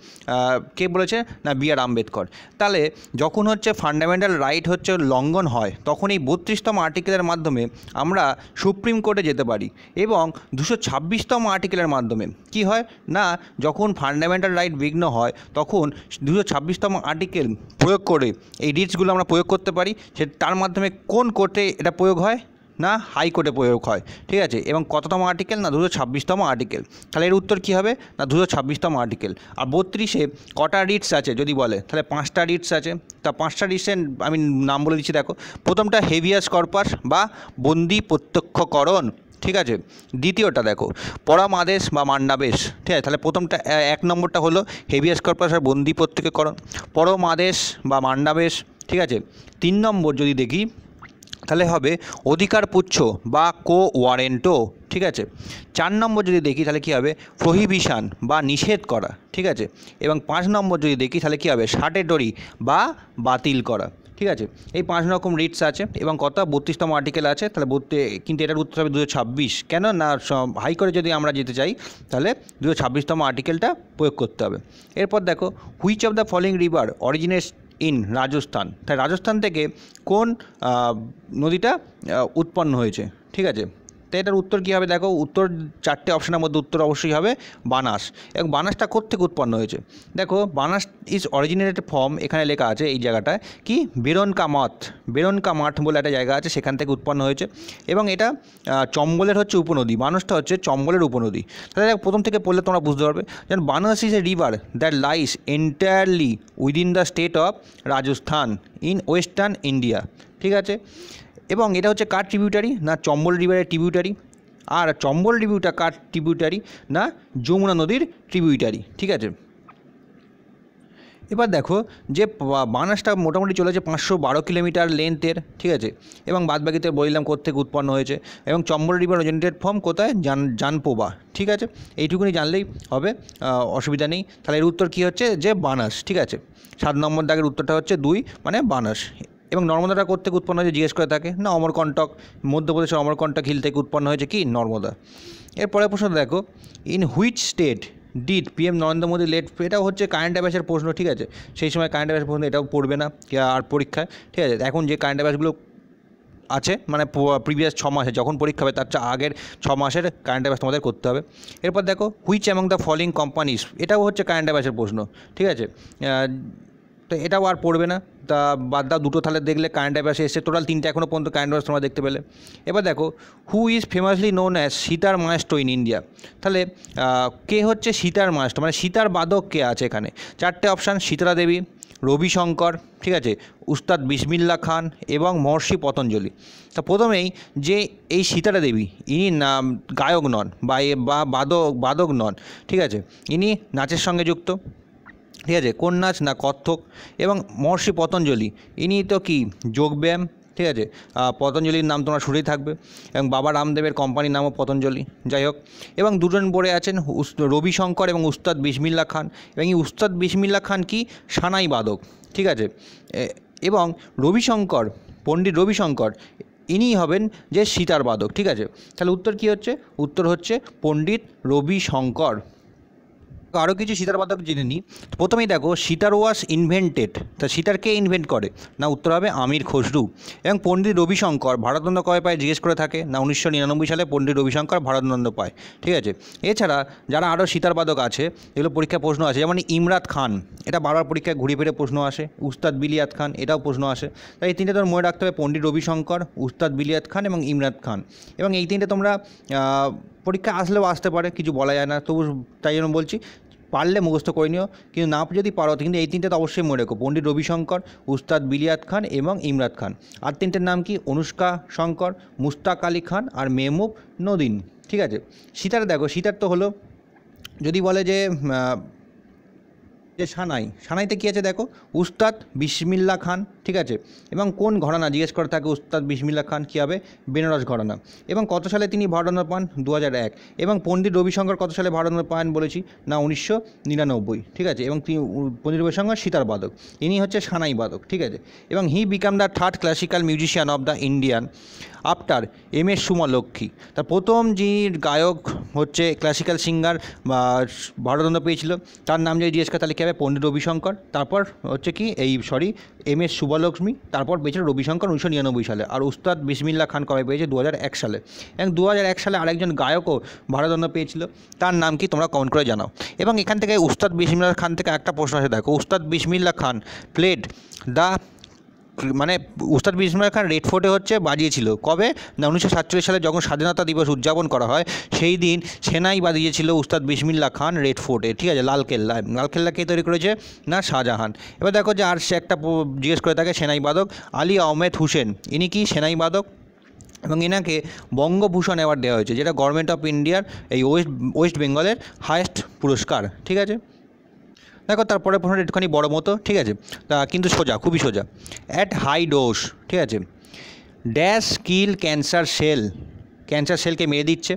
কে বলেছে না বি আর আম্বেদকর তাহলে যখন হচ্ছে ফান্ডামেন্টাল রাইট হচ্ছে লঙ্ঘন হয় তখন এই বত্রিশতম আর্টিকেলের মাধ্যমে আমরা সুপ্রিম কোর্টে যেতে পারি এবং দুশো ছাব্বিশতম আর্টিকেলের মাধ্যমে কি হয় না যখন ফান্ডামেন্টাল রাইট বিঘ্ন হয় তখন দুশো ছাব্বিশতম আর্টিকেল প্রয়োগ করে এই রিটসগুলো আমরা প্রয়োগ করতে পারি সে তার মাধ্যমে কোন কোর্টে এটা প্রয়োগ হয় না হাইকোর্টে প্রয়োগ হয় ঠিক আছে এবং কততম আর্টিকেল না দুশো ছাব্বিশতম আর্টিকেল তাহলে এর উত্তর কী হবে না দুশো ছাব্বিশতম আর্টিকেল আর বত্রিশে কটা রিটস আছে যদি বলে তাহলে পাঁচটা রিটস আছে তা পাঁচটা রিটসের আমি নাম বলে দিচ্ছি দেখো প্রথমটা হেভিয়াস কর্পাস বা বন্দি প্রত্যক্ষকরণ ঠিক আছে দ্বিতীয়টা দেখো পরাম আদেশ বা মান্ডাবেশ ঠিক আছে তাহলে প্রথমটা এক নম্বরটা হলো হেভিয়াস কর্পাস আর বন্দি প্রত্যক্ষকরণ পরম আদেশ বা মান্ডাবেশ ঠিক আছে তিন নম্বর যদি দেখি তাহলে হবে অধিকার পুচ্ছ বা কো ওয়ারেন্টো ঠিক আছে চার নম্বর যদি দেখি তাহলে কী হবে প্রহিবিশান বা নিষেধ করা ঠিক আছে এবং পাঁচ নম্বর যদি দেখি তাহলে কী হবে শাটেটরি বা বাতিল করা ঠিক আছে এই পাঁচ রকম রিটস আছে এবং কত বত্রিশতম আর্টিকেল আছে তাহলে বত্রি কিন্তু এটার উত্তর হবে দুশো ছাব্বিশ কেন না হাই করে যদি আমরা যেতে চাই তাহলে দুশো ছাব্বিশতম আর্টিকেলটা প্রয়োগ করতে হবে এরপর দেখো which of the following river originate in Rajasthan তাই রাজস্থান থেকে কোন নদীটা উৎপন্ন হয়েছে ঠিক আছে তো এটার উত্তর কী হবে দেখো উত্তর চারটে অপশনের মধ্যে উত্তর অবশ্যই হবে বানাস এবং বানাসটা কোত্থেকে উৎপন্ন হয়েছে দেখো বানাস ইজ অরিজিনেটেড ফর্ম এখানে লেখা আছে এই জায়গাটায় কি বেরনকা মঠ বেরনকা মাঠ বলে একটা জায়গা আছে সেখান থেকে উৎপন্ন হয়েছে এবং এটা চম্বলের হচ্ছে উপনদী বানাসটা হচ্ছে চম্বলের উপনদী তাহলে প্রথম থেকে পড়লে তোমরা বুঝতে পারবে যেমন Banas is a river that lies entirely within the state of Rajasthan in western India ঠিক আছে এবং এটা হচ্ছে কার ট্রিবিউটারি না চম্বল রিভারের ট্রিবিউটারি আর চম্বল রিভিউটা কার ট্রিবিউটারি না যমুনা নদীর ট্রিবিউটারি ঠিক আছে এবার দেখো যে বানাসটা মোটামুটি চলেছে পাঁচশো বারো কিলোমিটার লেন্থের ঠিক আছে এবং বাদবাকিতে বললাম কোথেকে উৎপন্ন হয়েছে এবং চম্বল রিভার ওজেন্টেড ফর্ম কোথায় জান জানপোবা ঠিক আছে এইটুকুনি জানলেই হবে অসুবিধা নেই তাহলে এর উত্তর কী হচ্ছে যে বানাস ঠিক আছে সাত নম্বর দাগের উত্তরটা হচ্ছে দুই মানে বানাস এবং নর্মদাটা কোথেকে উৎপন্ন হয়েছে জিজ্ঞেস করে থাকে না অমরকণ্টক মধ্যপ্রদেশের অমরকণ্টক হিল থেকে উৎপন্ন হয়েছে কি নর্মদা এরপরে প্রশ্ন দেখো in which state did PM Narendra Modi let এটাও হচ্ছে কারেন্ট অ্যাফেয়ার্সের প্রশ্ন ঠিক আছে সেই সময় কারেন্ট অ্যাফেয়ার্স প্রশ্ন এটাও পড়বে না আর পরীক্ষায় ঠিক আছে এখন যে কারেন্ট অ্যাফেয়ার্সগুলো আছে মানে প্রিভিয়াস ছ মাসে যখন পরীক্ষা হবে তার চেয়ে আগের ছ মাসের কারেন্ট অ্যাফেয়ার্স তোমাদের করতে হবে এরপর দেখো which among the following companies এটাও হচ্ছে কারেন্ট অ্যাফেয়ার্সের প্রশ্ন ঠিক আছে তো এটাও আর পড়বে না তা বাদ দাও দুটো তাহলে দেখলে কারেন্ট অ্যাফেয়ার্স এসছে টোটাল তিনটে এখনও পর্যন্ত কারেন্ট অ্যাফেয়ার্স তোমরা দেখতে পেলে এবার দেখো who is famously known as sitar maestro in India তাহলে কে হচ্ছে সীতার মাস্ট মানে সীতার বাদক কে আছে এখানে চারটে অপশান সীতারা দেবী রবিশঙ্কর ঠিক আছে উস্তাদ বিসমিল্লা খান এবং মহর্ষি পতঞ্জলি তা প্রথমেই যে এই সীতারা দেবী ইনি গায়ক নন বা বাদক বাদক নন ঠিক আছে ইনি নাচের সঙ্গে যুক্ত ঠিক আছে কোন নাচ না কত্থক এবং মহর্ষি পতঞ্জলি ইনি তো কি যোগব্যায়াম ঠিক আছে পতঞ্জলির নাম তোমার শুনেই থাকবে এবং বাবা রামদেবের কোম্পানির নামও পতঞ্জলি যাই হোক এবং দুজন পড়ে আছেন রবি শঙ্কর এবং উস্তাদ বিসমিল্লা খান এবং এই উস্তাদ বিসমিল্লা খান কি সানাই বাদক ঠিক আছে এবং রবিশঙ্কর পণ্ডিত রবিশঙ্কর ইনিই হবেন যে সীতার বাদক ঠিক আছে তাহলে উত্তর কি হচ্ছে উত্তর হচ্ছে পণ্ডিত রবিশঙ্কর আরও কিছু সীতারবাদক জেনে নিই প্রথমেই দেখো সীতার ওয়াস ইনভেন্টেড তা সীতার কে ইনভেন্ট করে না উত্তর হবে আমির খসরু এবং পণ্ডিত রবিশঙ্কর ভারতনন্দ কয় পায় জিজ্ঞেস করে থাকে না উনিশশো নিরানব্বই সালে পণ্ডিত রবিশঙ্কর ভারতনন্দ পায় ঠিক আছে এছাড়া যারা আরও সীতারবাদক আছে এগুলো পরীক্ষা প্রশ্ন আছে যেমন ইমরাত খান এটা বারবার পরীক্ষায় ঘুরে ফিরে প্রশ্ন আসে উস্তাদ বিলিয়াত খান এটাও প্রশ্ন আসে তাই এই তিনটে তোমার মনে রাখতে হবে পণ্ডিত রবিশঙ্কর উস্তাদ বিলিয়াত খান এবং ইমরাত খান এবং এই তিনটে তোমরা পরীক্ষা আসলেও আসতে পারে কিছু বলা যায় না তবু তাই জন্য বলছি পারলে মুখস্থ করে নিও কিন্তু না যদি পারো কিন্তু এই তিনটে তো অবশ্যই মনে রেখো পণ্ডিত রবিশঙ্কর উস্তাদ বিলিয়াত খান এবং ইমরাত খান আর তিনটের নাম কি অনুষ্কা শঙ্কর মুস্তাক আলী খান আর মেহমুব নদিন ঠিক আছে সীতার দেখো সীতার তো হলো যদি বলে যে যে সানাই সানাইতে কী আছে দেখো উস্তাদ বিসমিল্লা খান ঠিক আছে এবং কোন ঘটনা জিজ্ঞেস করে থাকে উস্তাদ বিসমিল্লা খান কী হবে বেনারস ঘটনা এবং কত সালে তিনি ভারতরত্ন পান দু এক এবং পণ্ডিত রবিশঙ্কর কত সালে ভারতরত্ন পান বলেছি না উনিশশো নিরানব্বই ঠিক আছে এবং পণ্ডিত রবিশঙ্কর সীতার বাদক ইনি হচ্ছে সানাই বাদক ঠিক আছে এবং he became the third classical musician of the Indian after M S Subbulakshmi তার প্রথম যিনি গায়ক হচ্ছে ক্লাসিক্যাল সিঙ্গার বা পেয়েছিল তার নাম যদি জিজ্ঞেস করে তাহলে কী হবে পণ্ডিত রবিশঙ্কর তারপর হচ্ছে কি এই sorry M S Subbulakshmi তারপর পেয়েছেন রবিশঙ্কর উনিশশো নিরানব্বই সালে আর উস্তাদ বিসমিল্লা খান কবে পেয়েছে দু এক সালে এবং দু এক সালে আরেকজন গায়কও ভারতরত্ন পেয়েছিল তার নাম কি তোমরা কমেন্ট করে জানাও এবং এখান থেকে উস্তাদ বিসমিল্লা খান থেকে একটা প্রশ্ন আছে দেখো উস্তাদ বিসমিল্লা খান প্লেড দ্য মানে উস্তাদ বিসমিল্লাহ খান রেড ফোর্টে হচ্ছে বাজিয়েছিল কবে না উনিশশো সাতচল্লিশ সালে যখন স্বাধীনতা দিবস উদযাপন করা হয় সেই দিন সেনাই বাজিয়েছিল উস্তাদ বিসমিল্লা খান রেড ফোর্টে ঠিক আছে লালকেল্লা লালকেল্লাকে তৈরি করেছে না শাহজাহান এবার দেখো যে আর সে একটা জিজ্ঞেস করে থাকে সেনাই বাদক আলী আহমেদ হুসেন ইনি কি সেনাই বাদক এবং এনাকে বঙ্গভূষণ অ্যাওয়ার্ড দেওয়া হয়েছে যেটা গভর্নমেন্ট অফ ইন্ডিয়ার এই ওয়েস্ট ওয়েস্ট বেঙ্গলের হায়েস্ট পুরস্কার ঠিক আছে দেখো তারপরে ফোনটা একটুখানি বড় মতো ঠিক আছে তা কিন্তু সোজা খুবই সোজা অ্যাট হাই ডোস ঠিক আছে dash kill cancer cell cancer সেলকে মেরে দিচ্ছে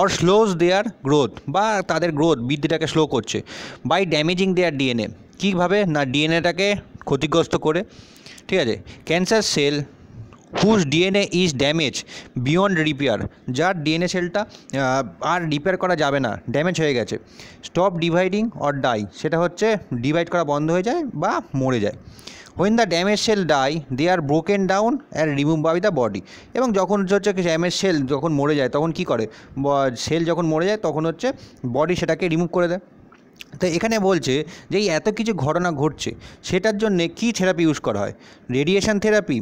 অর স্লোজ দেয়ার গ্রোথ বা তাদের গ্রোথ বৃদ্ধিটাকে স্লো করছে বাই ড্যামেজিং দেয়ার ডিএনএ কীভাবে না ডিএনএটাকে ক্ষতিগ্রস্ত করে ঠিক আছে cancer cell whose DNA is damage beyond repair যার ডিএনএ সেলটা আর রিপেয়ার করা যাবে না ড্যামেজ হয়ে গেছে স্টপ ডিভাইডিং অর ডাই সেটা হচ্ছে ডিভাইড করা বন্ধ হয়ে যায় বা মরে যায় when the damage cell die they are broken down and remove by the body এবং যখন হচ্ছে ড্যামেজ সেল যখন মরে যায় তখন কি করে সেল যখন মরে যায় তখন হচ্ছে বডি সেটাকে রিমুভ করে দেয় তো এখানে বলছে যে এই এত কিছু ঘটনা ঘটছে সেটার জন্যে কী থেরাপি ইউজ করা হয় রেডিয়েশন থেরাপি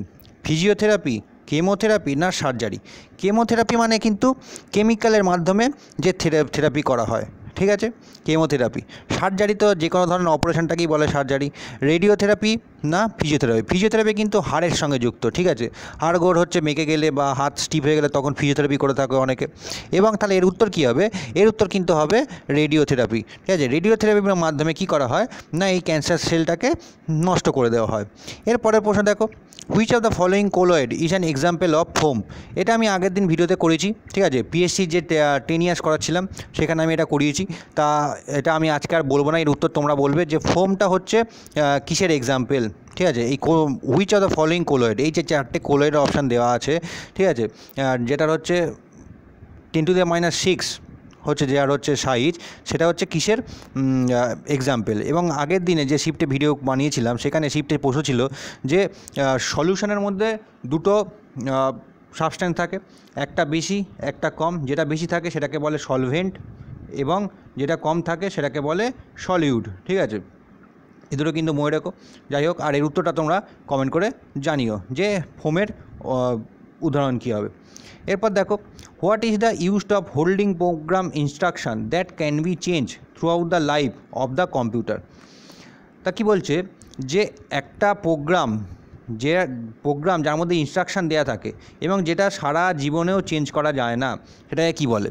ফিজিওথেরাপি কেমোথেরাপি না সার্জারি কেমোথেরাপি মানে কিন্তু কেমিক্যালের মাধ্যমে যে থেরাপি করা হয় ঠিক আছে কেমোথেরাপি সার্জারি তো যে কোনো ধরনের অপারেশনটাকেই বলে সার্জারি রেডিওথেরাপি না ফিজিওথেরাপি ফিজিওথেরাপি কিন্তু হাড়ের সঙ্গে যুক্ত ঠিক আছে হাড় গোড় হচ্ছে মেকে গেলে বা হাত স্টিপ হয়ে গেলে তখন ফিজিওথেরাপি করে থাকে অনেকে এবং তাহলে এর উত্তর কী হবে এর উত্তর কিন্তু হবে রেডিওথেরাপি ঠিক আছে রেডিওথেরাপির মাধ্যমে কি করা হয় না এই ক্যান্সার সেলটাকে নষ্ট করে দেওয়া হয় এরপরের প্রশ্ন দেখো which of the following colloid is an example of foam এটা আমি আগের দিন ভিডিওতে করেছি ঠিক আছে পিএসসি যে টেন ইয়ার্স করাচ্ছিলাম সেখানে আমি এটা করিয়েছি তা এটা আমি আজকে আর বলবো না এর উত্তর তোমরা বলবে যে ফোমটা হচ্ছে কিসের এক্সাম্পল ঠিক আছে এই which of the following colloid এই যে চারটে কোলয়েডের অপশান দেওয়া আছে ঠিক আছে যেটার হচ্ছে ten to the minus six হচ্ছে যে আর হচ্ছে সাইজ সেটা হচ্ছে কিসের এক্সাম্পল এবং আগের দিনে যে শিফটে ভিডিও বানিয়েছিলাম সেখানে শিফটে পশু ছিল যে সলিউশনের মধ্যে দুটো সাবস্ট্যান্স থাকে একটা বেশি একটা কম যেটা বেশি থাকে সেটাকে বলে সলভেন্ট এবং যেটা কম থাকে সেটাকে বলে সলিউড ঠিক আছে এ দুটো কিন্তু মনে রেখো যাই হোক আর এর উত্তরটা তোমরা কমেন্ট করে জানিও যে ফোমের উদাহরণ কী হবে এরপর দেখো what is the use of holding program instruction that can be change throughout the life of the computer তা কী বলছে যে একটা প্রোগ্রাম যে প্রোগ্রাম যার মধ্যে ইনস্ট্রাকশান দেওয়া থাকে এবং যেটা সারা জীবনেও চেঞ্জ করা যায় না সেটাকে কী বলে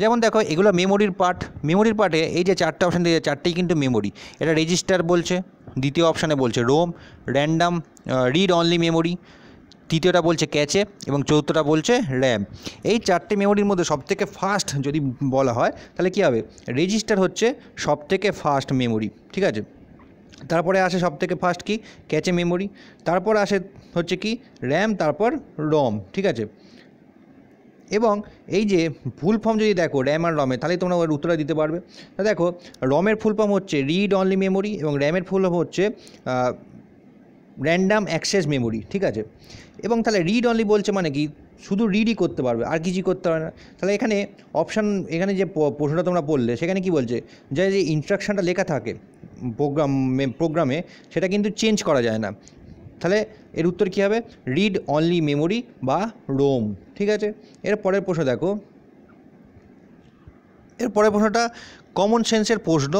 যেমন দেখো এগুলো মেমোরির পার্ট মেমোরির পার্টে এই যে চারটে অপশান দিয়ে চারটেই কিন্তু মেমোরি এটা রেজিস্টার বলছে দ্বিতীয় অপশানে বলছে ROM random read only memory তৃতীয়টা বলছে ক্যাচে এবং চতুর্থটা বলছে র্যাম এই চারটে মেমোরির মধ্যে সবথেকে ফাস্ট যদি বলা হয় তাহলে কী হবে রেজিস্টার হচ্ছে সবথেকে ফাস্ট মেমোরি ঠিক আছে তারপরে আসে সবথেকে ফার্স্ট কি ক্যাচে মেমোরি তারপর আসে হচ্ছে কি র্যাম তারপর রম ঠিক আছে এবং এই যে ফুল ফর্ম যদি দেখো র্যাম আর রমে তাহলে তোমরা ওর উত্তরটা দিতে পারবে দেখো রমের ফুল ফর্ম হচ্ছে রিড অনলি মেমোরি এবং র্যামের ফুল ফর্ম হচ্ছে র্যান্ডাম অ্যাক্সেস মেমোরি ঠিক আছে এবং তাহলে রিড অনলি বলছে মানে কি শুধু রিডই করতে পারবে আর কিছুই করতে পারবে না তাহলে এখানে অপশান এখানে যে প্রশ্নটা তোমরা পড়লে সেখানে কি বলছে যে যে ইনস্ট্রাকশানটা লেখা থাকে প্রোগ্রাম প্রোগ্রামে সেটা কিন্তু চেঞ্জ করা যায় না তাহলে এর উত্তর কী হবে রিড অনলি মেমোরি বা রোম ঠিক আছে এর পরের প্রশ্ন দেখো এর পরের প্রশ্নটা কমন সেন্সের প্রশ্ন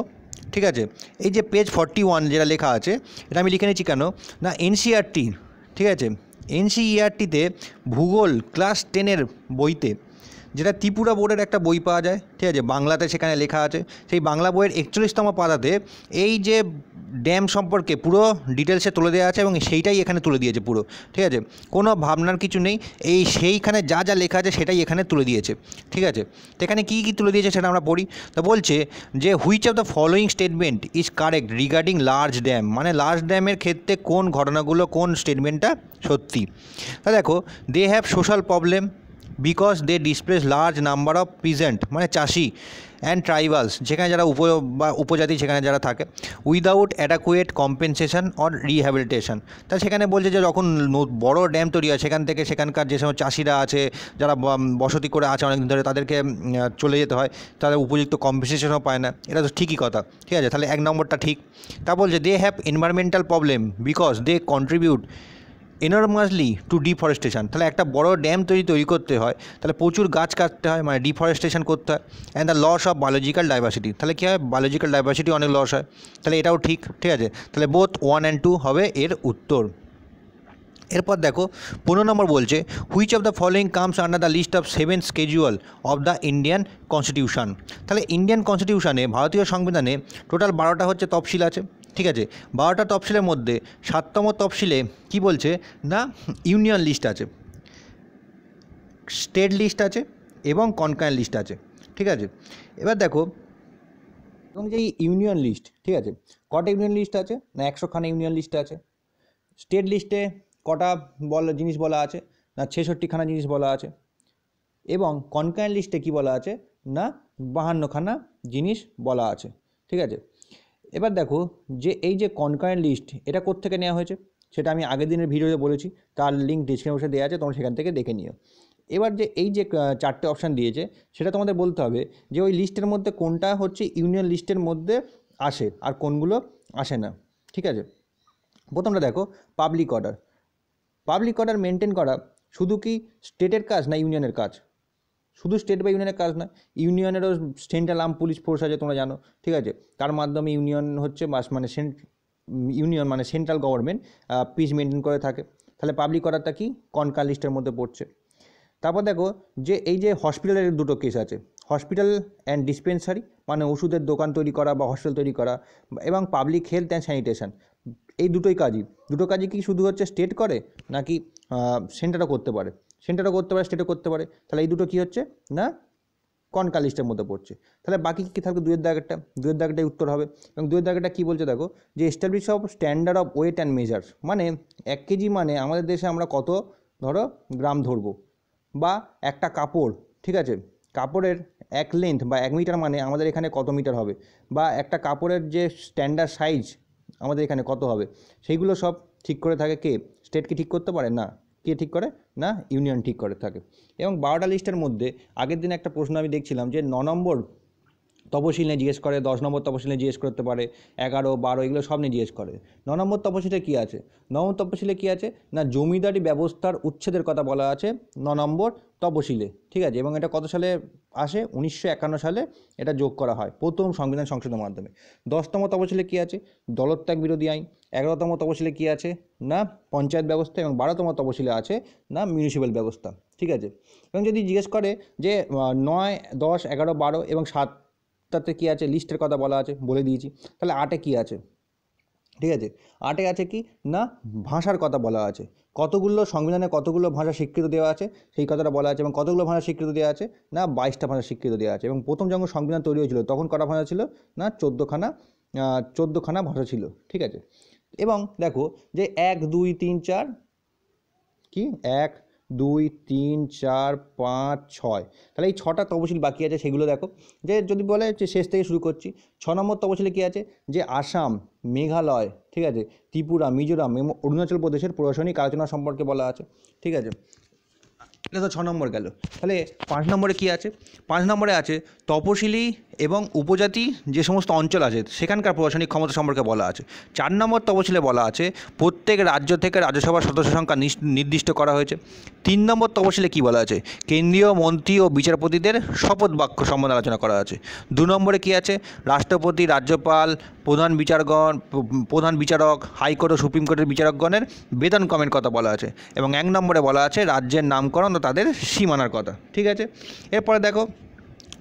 ঠিক আছে এই যে পেজ ফর্টি ওয়ান যেটা লেখা আছে এটা আমি লিখে নিচ্ছি কেন না এনসিআরটি e ঠিক আছে এনসিইআরটিতে e ভূগোল ক্লাস টেনের বইতে যেটা ত্রিপুরা বোর্ডের একটা বই পাওয়া যায় ঠিক আছে বাংলাতে সেখানে লেখা আছে সেই বাংলা বইয়ের একচল্লিশতম পাতাতে এই যে ড্যাম সম্পর্কে পুরো ডিটেলসে তুলে দেওয়া আছে এবং সেইটাই এখানে তুলে দিয়েছে পুরো ঠিক আছে কোনো ভাবনার কিছু নেই এই সেইখানে যা যা লেখা আছে সেটাই এখানে তুলে দিয়েছে ঠিক আছে তো এখানে কী কী তুলে দিয়েছে সেটা আমরা পড়ি তো বলছে যে which of the following statement is correct regarding large dam মানে লার্জ ড্যামের ক্ষেত্রে কোন ঘটনাগুলো কোন স্টেটমেন্টটা সত্যি তা দেখো they have social problem because they displace large number of peasant মানে চাষি অ্যান্ড ট্রাইবালস যেখানে যারা উপ বা উপজাতি সেখানে যারা থাকে without adequate compensation or rehabilitation তা সেখানে বলছে যে যখন বড় ড্যাম তৈরি হয় সেখান থেকে সেখানকার যে সমস্ত চাষিরা আছে যারা বসতি করে আছে অনেকদিন ধরে তাদেরকে চলে যেতে হয় তাদের উপযুক্ত কম্পেনসেশনও পায় না এটা তো ঠিকই কথা ঠিক আছে তাহলে এক নম্বরটা ঠিক তা বলছে they have environmental problem because they contribute enormously to deforestation তাহলে একটা বড় ড্যাম তৈরি তৈরি করতে হয় তাহলে প্রচুর গাছ কাটতে হয় মানে ডিফরেস্টেশন করতে হয় and the loss of biological diversity তাহলে কী হয় বায়োলজিক্যাল ডাইভার্সিটি অনেক লস হয় তাহলে এটাও ঠিক ঠিক আছে তাহলে বোথ ওয়ান অ্যান্ড টু হবে এর উত্তর এরপর দেখো পনেরো নম্বর বলছে which of the following comes under the list of seven schedule of the Indian constitution তাহলে ইন্ডিয়ান কনস্টিটিউশনে ভারতীয় সংবিধানে টোটাল বারোটা হচ্ছে তফসিল আছে ঠিক আছে বারোটা তফসিলের মধ্যে সাততম তফসিলে কি বলছে না ইউনিয়ন লিস্ট আছে স্টেট লিস্ট আছে এবং কনকায়ন লিস্ট আছে ঠিক আছে এবার দেখো এবং যে ইউনিয়ন লিস্ট ঠিক আছে কটা ইউনিয়ন লিস্ট আছে না একশোখানা ইউনিয়ন লিস্ট আছে স্টেট লিস্টে কটা বলা জিনিস বলা আছে না ছেষট্টিখানা জিনিস বলা আছে এবং কনকায়ন লিস্টে কি বলা আছে না বাহান্নখানা জিনিস বলা আছে ঠিক আছে এবার দেখো যে এই যে কনকারেন্ট লিস্ট এটা কোথেকে নেওয়া হয়েছে সেটা আমি আগের দিনের ভিডিওতে বলেছি তার লিঙ্ক ডিসক্রিপশনে দেওয়া আছে তোমরা সেখান থেকে দেখে নিও এবার যে এই যে চারটে অপশান দিয়েছে সেটা তোমাদের বলতে হবে যে ওই লিস্টের মধ্যে কোনটা হচ্ছে ইউনিয়ন লিস্টের মধ্যে আসে আর কোনগুলো আসে না ঠিক আছে প্রথমটা দেখো public order public order maintain করা শুধু কি স্টেটের কাজ না ইউনিয়নের কাজ শুধু স্টেট বা ইউনিয়নের কাজ নয় ইউনিয়নেরও সেন্ট্রাল আর্ম পুলিশ ফোর্স আছে তোমরা জানো ঠিক আছে তার মাধ্যমে ইউনিয়ন হচ্ছে মানে সেন্ট ইউনিয়ন মানে সেন্ট্রাল গভর্নমেন্ট পিস মেনটেন করে থাকে তাহলে পাবলিক অর্ডারটা কি কনকার লিস্টের মধ্যে পড়ছে তারপর দেখো যে এই যে হসপিটালের দুটো কেস আছে হসপিটাল অ্যান্ড ডিসপেন্সারি মানে ওষুধের দোকান তৈরি করা বা হসপিটাল তৈরি করা এবং পাবলিক হেলথ অ্যান্ড স্যানিটেশন এই দুটোই কাজই দুটো কাজই কি শুধু হচ্ছে স্টেট করে নাকি সেন্টারও করতে পারে সেন্টারও করতে পারে স্টেটও করতে পারে তাহলে এই দুটো কী হচ্ছে না কনকা লিস্টের মধ্যে পড়ছে তাহলে বাকি কী থাকবে দুয়ের দাগেরটা দুয়ের দাগেরটাই উত্তর হবে এবং দুয়ের দাগেরটা কী বলছে দেখো যে establish of standard of weight and measure মানে এক কেজি মানে আমাদের দেশে আমরা কত ধরো গ্রাম ধরবো বা একটা কাপড় ঠিক আছে কাপড়ের এক লেন্থ বা এক মিটার মানে আমাদের এখানে কত মিটার হবে বা একটা কাপড়ের যে স্ট্যান্ডার্ড সাইজ আমাদের এখানে কত হবে সেইগুলো সব ঠিক করে থাকে কে স্টেট কি ঠিক করতে পারে না কে ঠিক করে না ইউনিয়ন ঠিক করে থাকে এবং বারোটা লিস্টের মধ্যে আগের দিন একটা প্রশ্ন আমি দেখছিলাম যে ন নম্বর তপশিল নিয়ে জিজ্ঞেস করে দশ নম্বর তপশিল নিয়ে জিজ্ঞেস করতে পারে এগারো বারো এগুলো সব নিয়ে জিজ্ঞেস করে ন নম্বর তপশিলে কী আছে নম্বর তপশিলে কী আছে না জমিদারি ব্যবস্থার উচ্ছেদের কথা বলা আছে ন নম্বর তপশিলে ঠিক আছে এবং এটা কত সালে আসে উনিশশো একান্ন সালে এটা যোগ করা হয় প্রথম সংবিধান সংশোধনের মাধ্যমে দশতম তপশিলে কী আছে দলত্যাগ বিরোধী আইন এগারোতম তপশিলে কি আছে না পঞ্চায়েত ব্যবস্থা এবং বারোতম তপশিলে আছে না মিউনিসিপ্যাল ব্যবস্থা ঠিক আছে এবং যদি জিজ্ঞেস করে যে নয় দশ এগারো বারো এবং সাতটাতে কী আছে লিস্টের কথা বলা আছে বলে দিয়েছি তাহলে আটে কি আছে ঠিক আছে আটে আছে কি না ভাষার কথা বলা আছে কতগুলো সংবিধানে কতগুলো ভাষা স্বীকৃত দেওয়া আছে সেই কথাটা বলা আছে এবং কতগুলো ভাষা স্বীকৃত দেওয়া আছে না বাইশটা ভাষা স্বীকৃত দেওয়া আছে এবং প্রথম যখন সংবিধান তৈরি হয়েছিল তখন কটা ভাষা ছিল না চোদ্দোখানা চোদ্দোখানা ভাষা ছিল ঠিক আছে এবং দেখো যে এক দুই তিন চার কি এক দুই তিন চার পাঁচ ছয় তাহলে এই ছটা তপশিল বাকি আছে সেগুলো দেখো যে যদি বলে যে শেষ থেকে শুরু করছি ছ নম্বর তপশিলে কী আছে যে আসাম মেঘালয় ঠিক আছে ত্রিপুরা মিজোরাম এবং অরুণাচল প্রদেশের প্রশাসনিক আলোচনা সম্পর্কে বলা আছে ঠিক আছে এটা তো ছ নম্বর গেল তাহলে পাঁচ নম্বরে কী আছে পাঁচ নম্বরে আছে তপশিলি এবং উপজাতি যে সমস্ত অঞ্চল আছে সেখানকার প্রশাসনিক ক্ষমতা সম্পর্কে বলা আছে চার নম্বর তফসিলে বলা আছে প্রত্যেক রাজ্য থেকে রাজ্যসভার সদস্য সংখ্যা নির্দিষ্ট করা হয়েছে তিন নম্বর তফসিলে কি বলা আছে কেন্দ্রীয় মন্ত্রী ও বিচারপতিদের শপথ বাক্য সম্বন্ধে আলোচনা করা আছে দু নম্বরে কি আছে রাষ্ট্রপতি রাজ্যপাল প্রধান বিচারগণ প্রধান বিচারক হাইকোর্ট ও সুপ্রিম কোর্টের বিচারকগণের বেতন কমের কথা বলা আছে এবং এক নম্বরে বলা আছে রাজ্যের নামকরণ ও তাদের সীমানার কথা ঠিক আছে এরপরে দেখো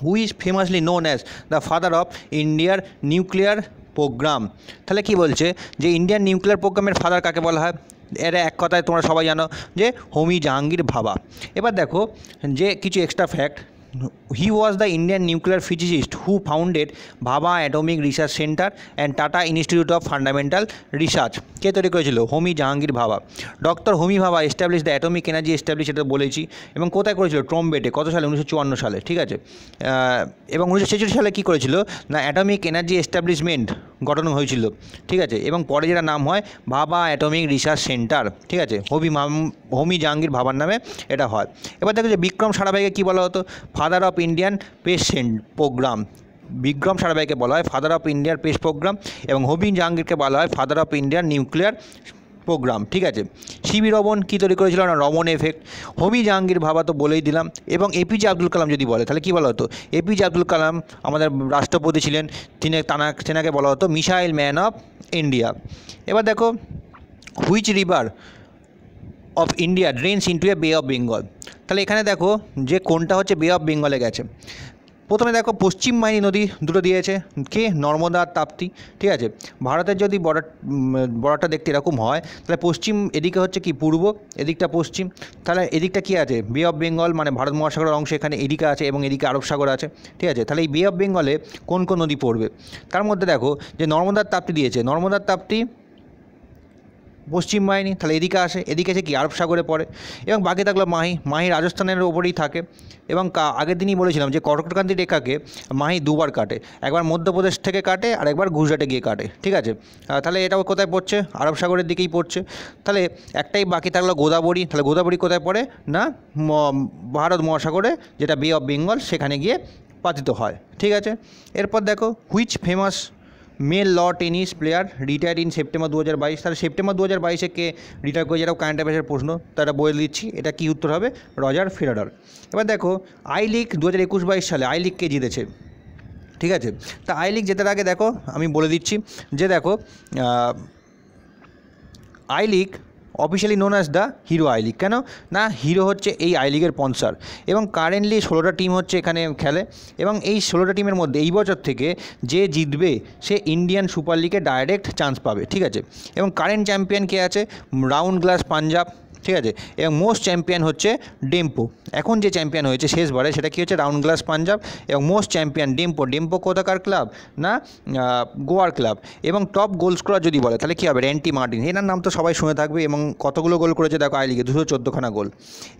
who is famously known as the father of ইন্ডিয়ার নিউক্লিয়ার প্রোগ্রাম তাহলে কি বলছে যে ইন্ডিয়ান নিউক্লিয়ার প্রোগ্রামের ফাদার কাকে বলা হয় এরা এক কথায় তোমরা সবাই জানো যে হোমি জাহাঙ্গীর ভাবা এবার দেখো যে কিছু extra fact he was the Indian nuclear physicist who founded Bhabha atomic research centre and Tata institute of fundamental research কে তৈরি করেছিল Homi Jahangir Bhabha doctor Homi Bhabha establish the atomic energy establish এটা বলেছি এবং কোথায় করেছিল ট্রম্বেটে কত সালে উনিশশো সালে ঠিক আছে এবং উনিশশো সালে কী করেছিল না অ্যাটমিক এনার্জি এস্টাবলিশমেন্ট গঠন হয়েছিল ঠিক আছে এবং পরে যেটা নাম হয় ভাবা অ্যাটমিক রিসার্চ সেন্টার ঠিক আছে হবি মাম হোমি জাহাঙ্গীর ভাবার নামে এটা হয় এবার দেখো যে বিক্রম সারাভাইকে কী বলা হতো father of Indian patient program Vikram সারাভাইকে বলা হয় ফাদার অফ ইন্ডিয়ার পেস প্রোগ্রাম এবং হবি জাহাঙ্গীরকে বলা হয় ফাদার অফ ইন্ডিয়ার নিউক্লিয়ার প্রোগ্রাম ঠিক আছে সিবি রমন কী তৈরি করেছিল না রমন এফেক্ট হোমি জাহাঙ্গীর ভাবা তো বলেই দিলাম এবং এপিজে আব্দুল কালাম যদি বলে তাহলে কী বলা হতো এপিজে আব্দুল কালাম আমাদের রাষ্ট্রপতি ছিলেন তিনি তানা সেনাকে বলা হতো মিসাইল ম্যান অফ ইন্ডিয়া এবার দেখো which river of India drains into a bay of Bengal তাহলে এখানে দেখো যে কোনটা হচ্ছে বে অফ বেঙ্গলে গেছে প্রথমে দেখো পশ্চিমবাহিনী নদী দুটো দিয়েছে কে নর্মদা তাপ্তি ঠিক আছে ভারতের যদি বর্ডার বর্ডারটা দেখতে এরকম হয় তাহলে পশ্চিম এদিকে হচ্ছে কি পূর্ব এদিকটা পশ্চিম তাহলে এদিকটা কি আছে বে অফ বেঙ্গল মানে ভারত মহাসাগরের অংশ এখানে এদিকে আছে এবং এদিকে আরব সাগর আছে ঠিক আছে তাহলে এই বে অফ বেঙ্গলে কোন কোন নদী পড়বে তার মধ্যে দেখো যে নর্মদার তাপ্তি দিয়েছে নর্মদার তাপ্তি পশ্চিম বাহিনী তাহলে এদিকে আসে এদিকে এসে কি আরব সাগরে পড়ে এবং বাকি থাকলো মাহি মাহি রাজস্থানের ওপরেই থাকে এবং আগের দিনই বলেছিলাম যে কটককান্তি রেখাকে মাহি দুবার কাটে একবার মধ্যপ্রদেশ থেকে কাটে আর একবার গুজরাটে গিয়ে কাটে ঠিক আছে তাহলে এটাও কোথায় পড়ছে আরব সাগরের দিকেই পড়ছে তাহলে একটাই বাকি থাকলো গোদাবরী তাহলে গোদাবরী কোথায় পড়ে না ভারত মহাসাগরে যেটা বে অফ বেঙ্গল সেখানে গিয়ে পাতিত হয় ঠিক আছে এরপর দেখো which famous male lawn tennis player retired in September দু হাজার বাইশ তাহলে সেপ্টেম্বর দু হাজার বাইশে কে রিটায়ার করে যেটাও কারেন্ট অ্যাফেয়ার্সের প্রশ্ন তারা বলে দিচ্ছি এটা কী উত্তর হবে রজার ফেরাডার এবার দেখো আই লিগ দু হাজার একুশ বাইশ সালে আই লিগকে জিতেছে ঠিক আছে তা আই লিগ জেতার আগে দেখো আমি বলে দিচ্ছি যে দেখো I league officially known as the Hero I league কেন না হিরো হচ্ছে এই আই লিগের স্পন্সার এবং কারেন্টলি ষোলোটা টিম হচ্ছে এখানে খেলে এবং এই ষোলোটা টিমের মধ্যে এই বছর থেকে যে জিতবে সে ইন্ডিয়ান সুপার লিগে ডাইরেক্ট চান্স পাবে ঠিক আছে এবং কারেন্ট চ্যাম্পিয়ন কে আছে রাউন্ড গ্লাস পাঞ্জাব ঠিক আছে এবং মোস্ট চ্যাম্পিয়ন হচ্ছে ডিম্পো এখন যে চ্যাম্পিয়ন হয়েছে শেষবারে সেটা কী হচ্ছে রাউন্ড গ্লাস পাঞ্জাব এবং মোস্ট চ্যাম্পিয়ন ডিম্পো ডিম্পো কোথাকার ক্লাব না গোয়ার ক্লাব এবং টপ গোল স্কোরার যদি বলে তাহলে কী হবে রেন্টি মার্টিন এনার নাম তো সবাই শুনে থাকবে এবং কতগুলো গোল করেছে দেখো আই লিগে দুশো চোদ্দোখানা গোল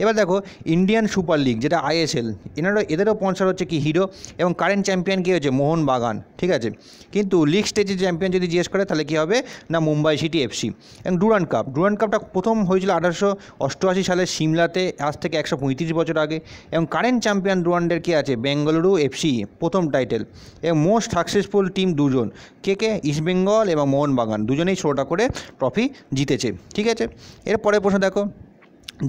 এবার দেখো ইন্ডিয়ান সুপার লিগ যেটা আইএসএল এনারও এদেরও স্পন্সার হচ্ছে কি হিরো এবং কারেন্ট চ্যাম্পিয়ন কী হয়েছে মোহনবাগান ঠিক আছে কিন্তু লিগ স্টেজে চ্যাম্পিয়ন যদি জিজ্ঞেস করে তাহলে কী হবে না মুম্বাই সিটি এফসি এবং ডুরান কাপ ডুরান কাপটা প্রথম হয়েছিল আঠারোশো অষ্টআশি সালে সিমলাতে আজ থেকে একশো বছর আগে এবং কারেন্ট চ্যাম্পিয়ন রুয়ান্ডের কে আছে বেঙ্গালুরু এফসি প্রথম টাইটেল এবং মোস্ট সাকসেসফুল টিম দুজন কে কে ইস্টবেঙ্গল এবং মোহনবাগান দুজনেই ষোলোটা করে ট্রফি জিতেছে ঠিক আছে এরপরে প্রশ্ন দেখো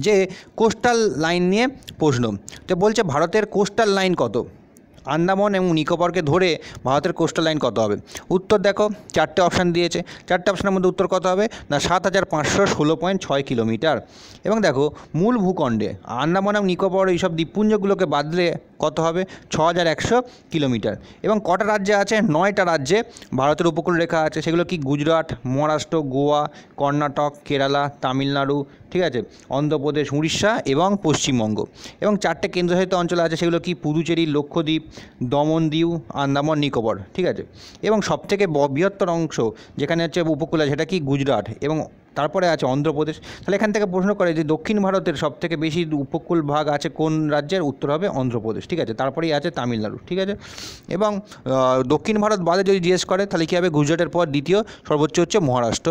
যে কোস্টাল লাইন নিয়ে প্রশ্ন তো বলছে ভারতের কোস্টাল লাইন কত আন্দামান এবং নিকোবরকে ধরে ভারতের কোস্টাল লাইন কত হবে উত্তর দেখো চারটে অপশান দিয়েছে চারটে অপশানের মধ্যে উত্তর কত হবে না সাত হাজার পাঁচশো ষোলো পয়েন্ট ছয় কিলোমিটার এবং দেখো মূল ভূখণ্ডে আন্দামান এবং নিকোবর এইসব দ্বীপপুঞ্জগুলোকে বাদলে কত হবে ছ হাজার একশো কিলোমিটার এবং কটা রাজ্যে আছে নয়টা রাজ্যে ভারতের উপকূল রেখা আছে সেগুলো কি গুজরাট মহারাষ্ট্র গোয়া কর্ণাটক কেরালা তামিলনাড়ু ঠিক আছে অন্ধ্রপ্রদেশ উড়িষ্যা এবং পশ্চিমবঙ্গ এবং চারটে কেন্দ্রশাসিত অঞ্চল আছে সেগুলো কি পুদুচেরি লক্ষদ্বীপ দমন দিউ আন্দামান নিকোবর ঠিক আছে এবং সবথেকে বৃহত্তর অংশ যেখানে হচ্ছে উপকূল আছে সেটা কি গুজরাট এবং তারপরে আছে অন্ধ্রপ্রদেশ তাহলে এখান থেকে প্রশ্ন করে যে দক্ষিণ ভারতের সবথেকে বেশি উপকূল ভাগ আছে কোন রাজ্যের উত্তর হবে অন্ধ্রপ্রদেশ ঠিক আছে তারপরেই আছে তামিলনাড়ু ঠিক আছে এবং দক্ষিণ ভারত বাদে যদি জিজ্ঞেস করে তাহলে কী হবে গুজরাটের পর দ্বিতীয় সর্বোচ্চ হচ্ছে মহারাষ্ট্র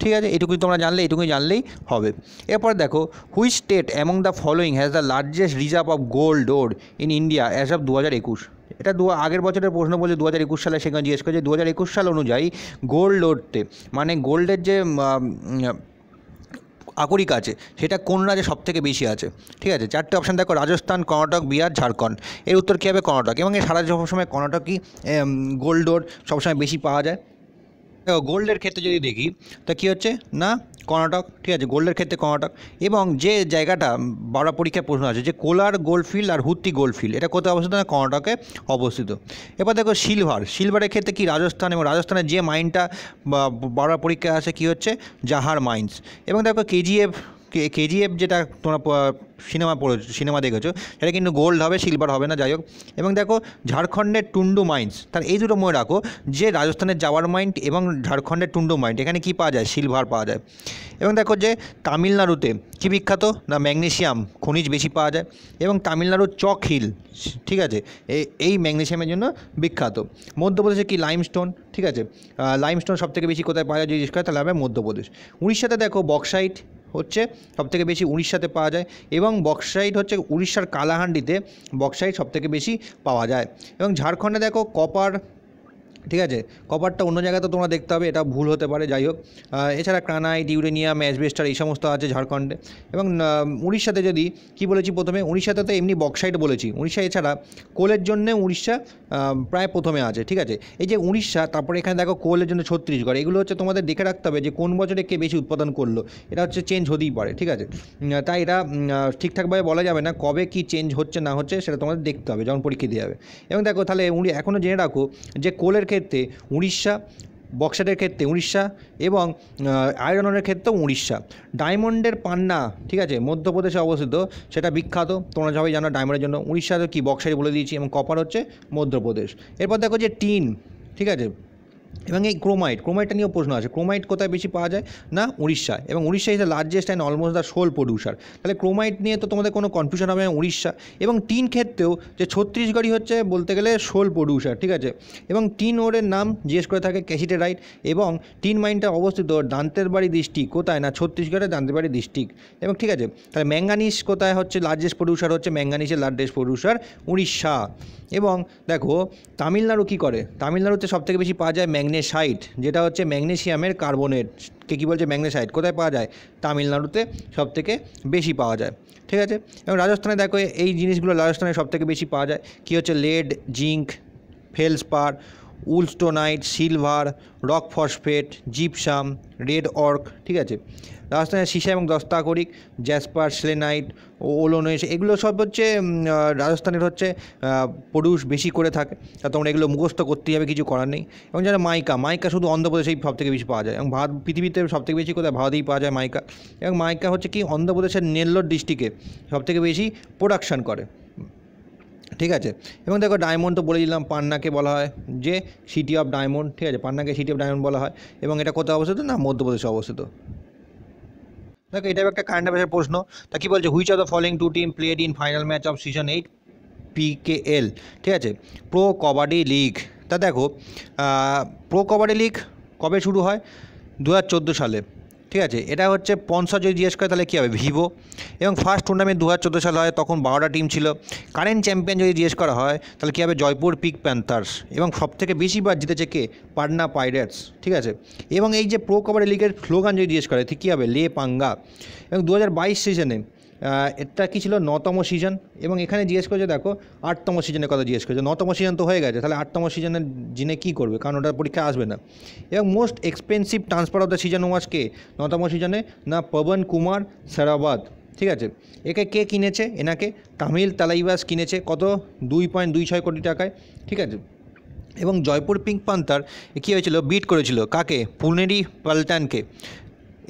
ঠিক আছে এটুকুই তোমরা জানলে এটুকুই জানলেই হবে এরপর দেখো which state among the following has the largest reserve of gold ore in India as of দু হাজার একুশ এটা দু আগের বছরের প্রশ্ন বলছে দু হাজার একুশ সালে সেখানে জিজ্ঞেস করেছে দু হাজার একুশ সাল অনুযায়ী গোল্ড লোডতে মানে গোল্ডের যে আকরিক আছে সেটা কোন রাজ্যে সব থেকে বেশি আছে ঠিক আছে চারটে অপশান দেখো রাজস্থান কর্ণাটক বিহার ঝাড়খণ্ড এর উত্তর কী হবে কর্ণাটক এবং এই সারা সবসময় কর্ণাটকই গোল্ড ডোর সবসময় বেশি পাওয়া যায় দেখো গোল্ডের ক্ষেত্রে যদি দেখি তা কী হচ্ছে না কর্ণাটক ঠিক আছে গোল্ডের ক্ষেত্রে কর্ণাটক এবং যে জায়গাটা বারো পরীক্ষায় প্রশ্ন আছে যে কোলার গোল্ডফিল্ড আর হুত্তি গোল্ডফিল্ড এটা কোথায় অবস্থিত না কর্ণাটকে অবস্থিত এবার দেখো সিলভার সিলভারের ক্ষেত্রে কি রাজস্থান এবং রাজস্থানের যে মাইনটা বারো পরীক্ষায় আছে কি হচ্ছে জাহার মাইন্স এবং দেখো কেজিএফ কেজিএফ যেটা তোমরা সিনেমা পড়ে সিনেমা দেখেছো সেটা কিন্তু গোল্ড হবে সিলভার হবে না যাই হোক এবং দেখো ঝাড়খণ্ডের টুন্ডু মাইন্স তার এই দুটো মনে রাখো যে রাজস্থানের জাওয়ার মাইন্ড এবং ঝাড়খণ্ডের টুন্ডু মাইন্ড এখানে কি পাওয়া যায় সিলভার পাওয়া যায় এবং দেখো যে তামিলনাড়ুতে কী বিখ্যাত না ম্যাগনেশিয়াম খনিজ বেশি পাওয়া যায় এবং তামিলনাড়ুর চক হিল ঠিক আছে এই ম্যাগনেশিয়ামের জন্য বিখ্যাত মধ্যপ্রদেশে কি লাইমস্টোন ঠিক আছে লাইমস্টোন সবথেকে বেশি কোথায় পাওয়া যায় জিজ্ঞেস করে তাহলে হবে মধ্যপ্রদেশ উড়িষ্যাতে দেখো বক্সাইট হচ্ছে সবথেকে বেশি উড়িষ্যাতে পাওয়া যায় এবং বক্সাইট হচ্ছে উড়িষ্যার কালাহান্ডিতে বক্সাইট সবথেকে বেশি পাওয়া যায় এবং ঝাড়খণ্ডে দেখো কপার ঠিক আছে কপারটা অন্য জায়গাতে তোমরা দেখতে হবে এটা ভুল হতে পারে যাই হোক এছাড়া ক্রানাইট ইউরেনিয়াম অ্যাসবেস্টার এই সমস্ত আছে ঝাড়খণ্ডে এবং উড়িষ্যাতে যদি কি বলেছি প্রথমে উড়িষ্যাতে তো এমনি বক্সাইট বলেছি উড়িষ্যা এছাড়া কোলের জন্যে উড়িষ্যা প্রায় প্রথমে আছে ঠিক আছে এই যে উড়িষ্যা তারপরে এখানে দেখো কোলের জন্য ছত্তিশগড় এগুলো হচ্ছে তোমাদের দেখে রাখতে হবে যে কোন বছরে কে বেশি উৎপাদন করলো এটা হচ্ছে চেঞ্জ হতেই পারে ঠিক আছে তাই এটা ঠিকঠাকভাবে বলা যাবে না কবে কি চেঞ্জ হচ্ছে না হচ্ছে সেটা তোমাদের দেখতে হবে যখন পরীক্ষা দিয়ে যাবে এবং দেখো তাহলে উনি এখনও জেনে রাখো যে কোলের ক্ষেত্রে ক্ষেত্রে উড়িষ্যা বক্সাইটের ক্ষেত্রে উড়িষ্যা এবং আয়রনের ক্ষেত্রেও উড়িষ্যা ডায়মন্ডের পান্না ঠিক আছে মধ্যপ্রদেশে অবস্থিত সেটা বিখ্যাত তোমরা সবাই জানো ডায়মন্ডের জন্য উড়িষ্যা কি বক্সারি বলে দিয়েছি এবং কপার হচ্ছে মধ্যপ্রদেশ এরপর দেখো যে টিন ঠিক আছে এবং এই ক্রোমাইট ক্রোমাইটটা নিয়েও প্রশ্ন আছে ক্রোমাইট কোথায় বেশি পাওয়া যায় না উড়িষ্যায় এবং Orissa is the largest and almost the sole producer তাহলে ক্রোমাইট নিয়ে তো তোমাদের কোনো কনফিউশন হবে না উড়িষ্যা এবং টিন ক্ষেত্রেও যে ছত্তিশগড়ই হচ্ছে বলতে গেলে সোল প্রডিউসার ঠিক আছে এবং টিন ওরের নাম জিজ্ঞেস করে থাকে ক্যাসিটেরাইট এবং টিন মাইনটা অবস্থিত দান্তেরবাড়ি ডিস্ট্রিক্ট কোথায় না ছত্তিশগড়ের দান্তেরবাড়ি ডিস্ট্রিক্ট এবং ঠিক আছে তাহলে ম্যাঙ্গানিস কোথায় হচ্ছে লার্জেস্ট প্রডিউসার হচ্ছে ম্যাঙ্গানিসের লার্জেস্ট প্রডিউসার উড়িষ্যা এবং দেখো তামিলনাড়ু কী করে তামিলনাড়ুতে সবথেকে বেশি পাওয়া যায় ম্যাগনেসাইট যেটা হচ্ছে ম্যাগনেশিয়ামের কার্বনেট কে কী বলছে ম্যাগনেসাইট কোথায় পাওয়া যায় তামিলনাড়ুতে সব থেকে বেশি পাওয়া যায় ঠিক আছে এবং রাজস্থানে দেখো এই জিনিসগুলো রাজস্থানে সব থেকে বেশি পাওয়া যায় কী হচ্ছে lead zinc feldspar wollastonite silver rock phosphate gypsum red অর্ক ঠিক আছে রাজস্থানের সিসা এবং দস্তাকরিক জ্যাসপার স্লেনাইট ওলোনেস এগুলো সব হচ্ছে রাজস্থানের হচ্ছে পুরুষ বেশি করে থাকে তা তোমরা এগুলো মুখস্থ করতেই হবে কিছু করার নেই এবং যারা মাইকা মাইকা শুধু অন্ধ্রপ্রদেশেই সব থেকে বেশি পাওয়া যায় এবং ভারত পৃথিবীতে সব থেকে বেশি কোথায় ভারতেই পাওয়া যায় মাইকা এবং মাইকা হচ্ছে কি অন্ধ্রপ্রদেশের নেল্লোর ডিস্ট্রিক্টে সব থেকে বেশি প্রোডাকশান করে ঠিক আছে এবং দেখো ডায়মন্ড তো বলে দিলাম পান্নাকে বলা হয় যে সিটি অফ ডায়মন্ড ঠিক আছে পান্নাকে সিটি অফ ডায়মন্ড বলা হয় এবং এটা কোথায় অবস্থিত না মধ্যপ্রদেশে অবস্থিত দেখো এটাও একটা কারেন্ট অ্যাফেয়ার্সের প্রশ্ন তা কী বলছে which are the following two team played in final match of season eight PKL ঠিক আছে প্রো কবাডি লিগ তা দেখো প্রো কবাডি লিগ কবে শুরু হয় দু সালে ঠিক আছে এটা হচ্ছে স্পন্সর যদি জিজ্ঞেস করে তাহলে কী হবে ভিভো এবং ফার্স্ট টুর্নামেন্ট দু হাজার সাল হয় তখন বারোটা টিম ছিল কারেন্ট চ্যাম্পিয়ন যদি জিজ্ঞেস করা হয় তাহলে কী হবে জয়পুর পিক প্যান্থার্স এবং সবথেকে বেশিবার জিতেছে কে পাটনা পাইরেটস ঠিক আছে এবং এই যে প্রো কাবাডি লিগের স্লোগান যদি জিজ্ঞেস করে কী হবে লে পাঙ্গা এবং দু হাজার সিজনে এটা কি ছিল নতম সিজন এবং এখানে জিজ্ঞেস করেছে দেখো আটতম সিজনের কথা জিজ্ঞেস করছে নতম সিজন তো হয়ে গেছে তাহলে আটতম সিজনের জিনে কী করবে কারণ ওটা পরীক্ষা আসবে না এবং most expensive transfer of the season was কে নতম সিজনে না পবন কুমার সারাবাদ ঠিক আছে একে কে কিনেছে এনাকে তামিল তালাইবাস কিনেছে কত দুই পয়েন্ট দুই ছয় কোটি টাকায় ঠিক আছে এবং জয়পুর পিঙ্ক পান্তার কী হয়েছিল বিট করেছিল কাকে পুনেরি পাল্টানকে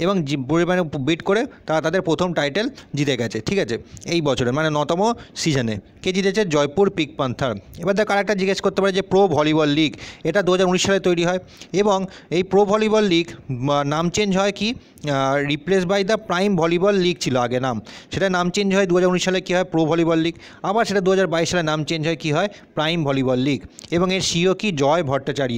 এবং পরিমাণে বিট করে তারা তাদের প্রথম টাইটেল জিতে গেছে ঠিক আছে এই বছরে মানে নতম সিজনে কে জিতেছে জয়পুর পিক পান্থার এবার দেখো আরেকটা জিজ্ঞেস করতে পারে যে প্রো ভলিবল লিগ এটা দু সালে তৈরি হয় এবং এই প্রো ভলিবল লিগ নাম চেঞ্জ হয় কি replace by the prime volleyball league ছিল আগে নাম সেটা নাম চেঞ্জ হয় দু সালে কী হয় প্রো ভলিবল লিগ আবার সেটা দু সালে নাম চেঞ্জ হয় কী হয় প্রাইম ভলিবল লিগ এবং এর সিও কি জয় ভট্টাচার্য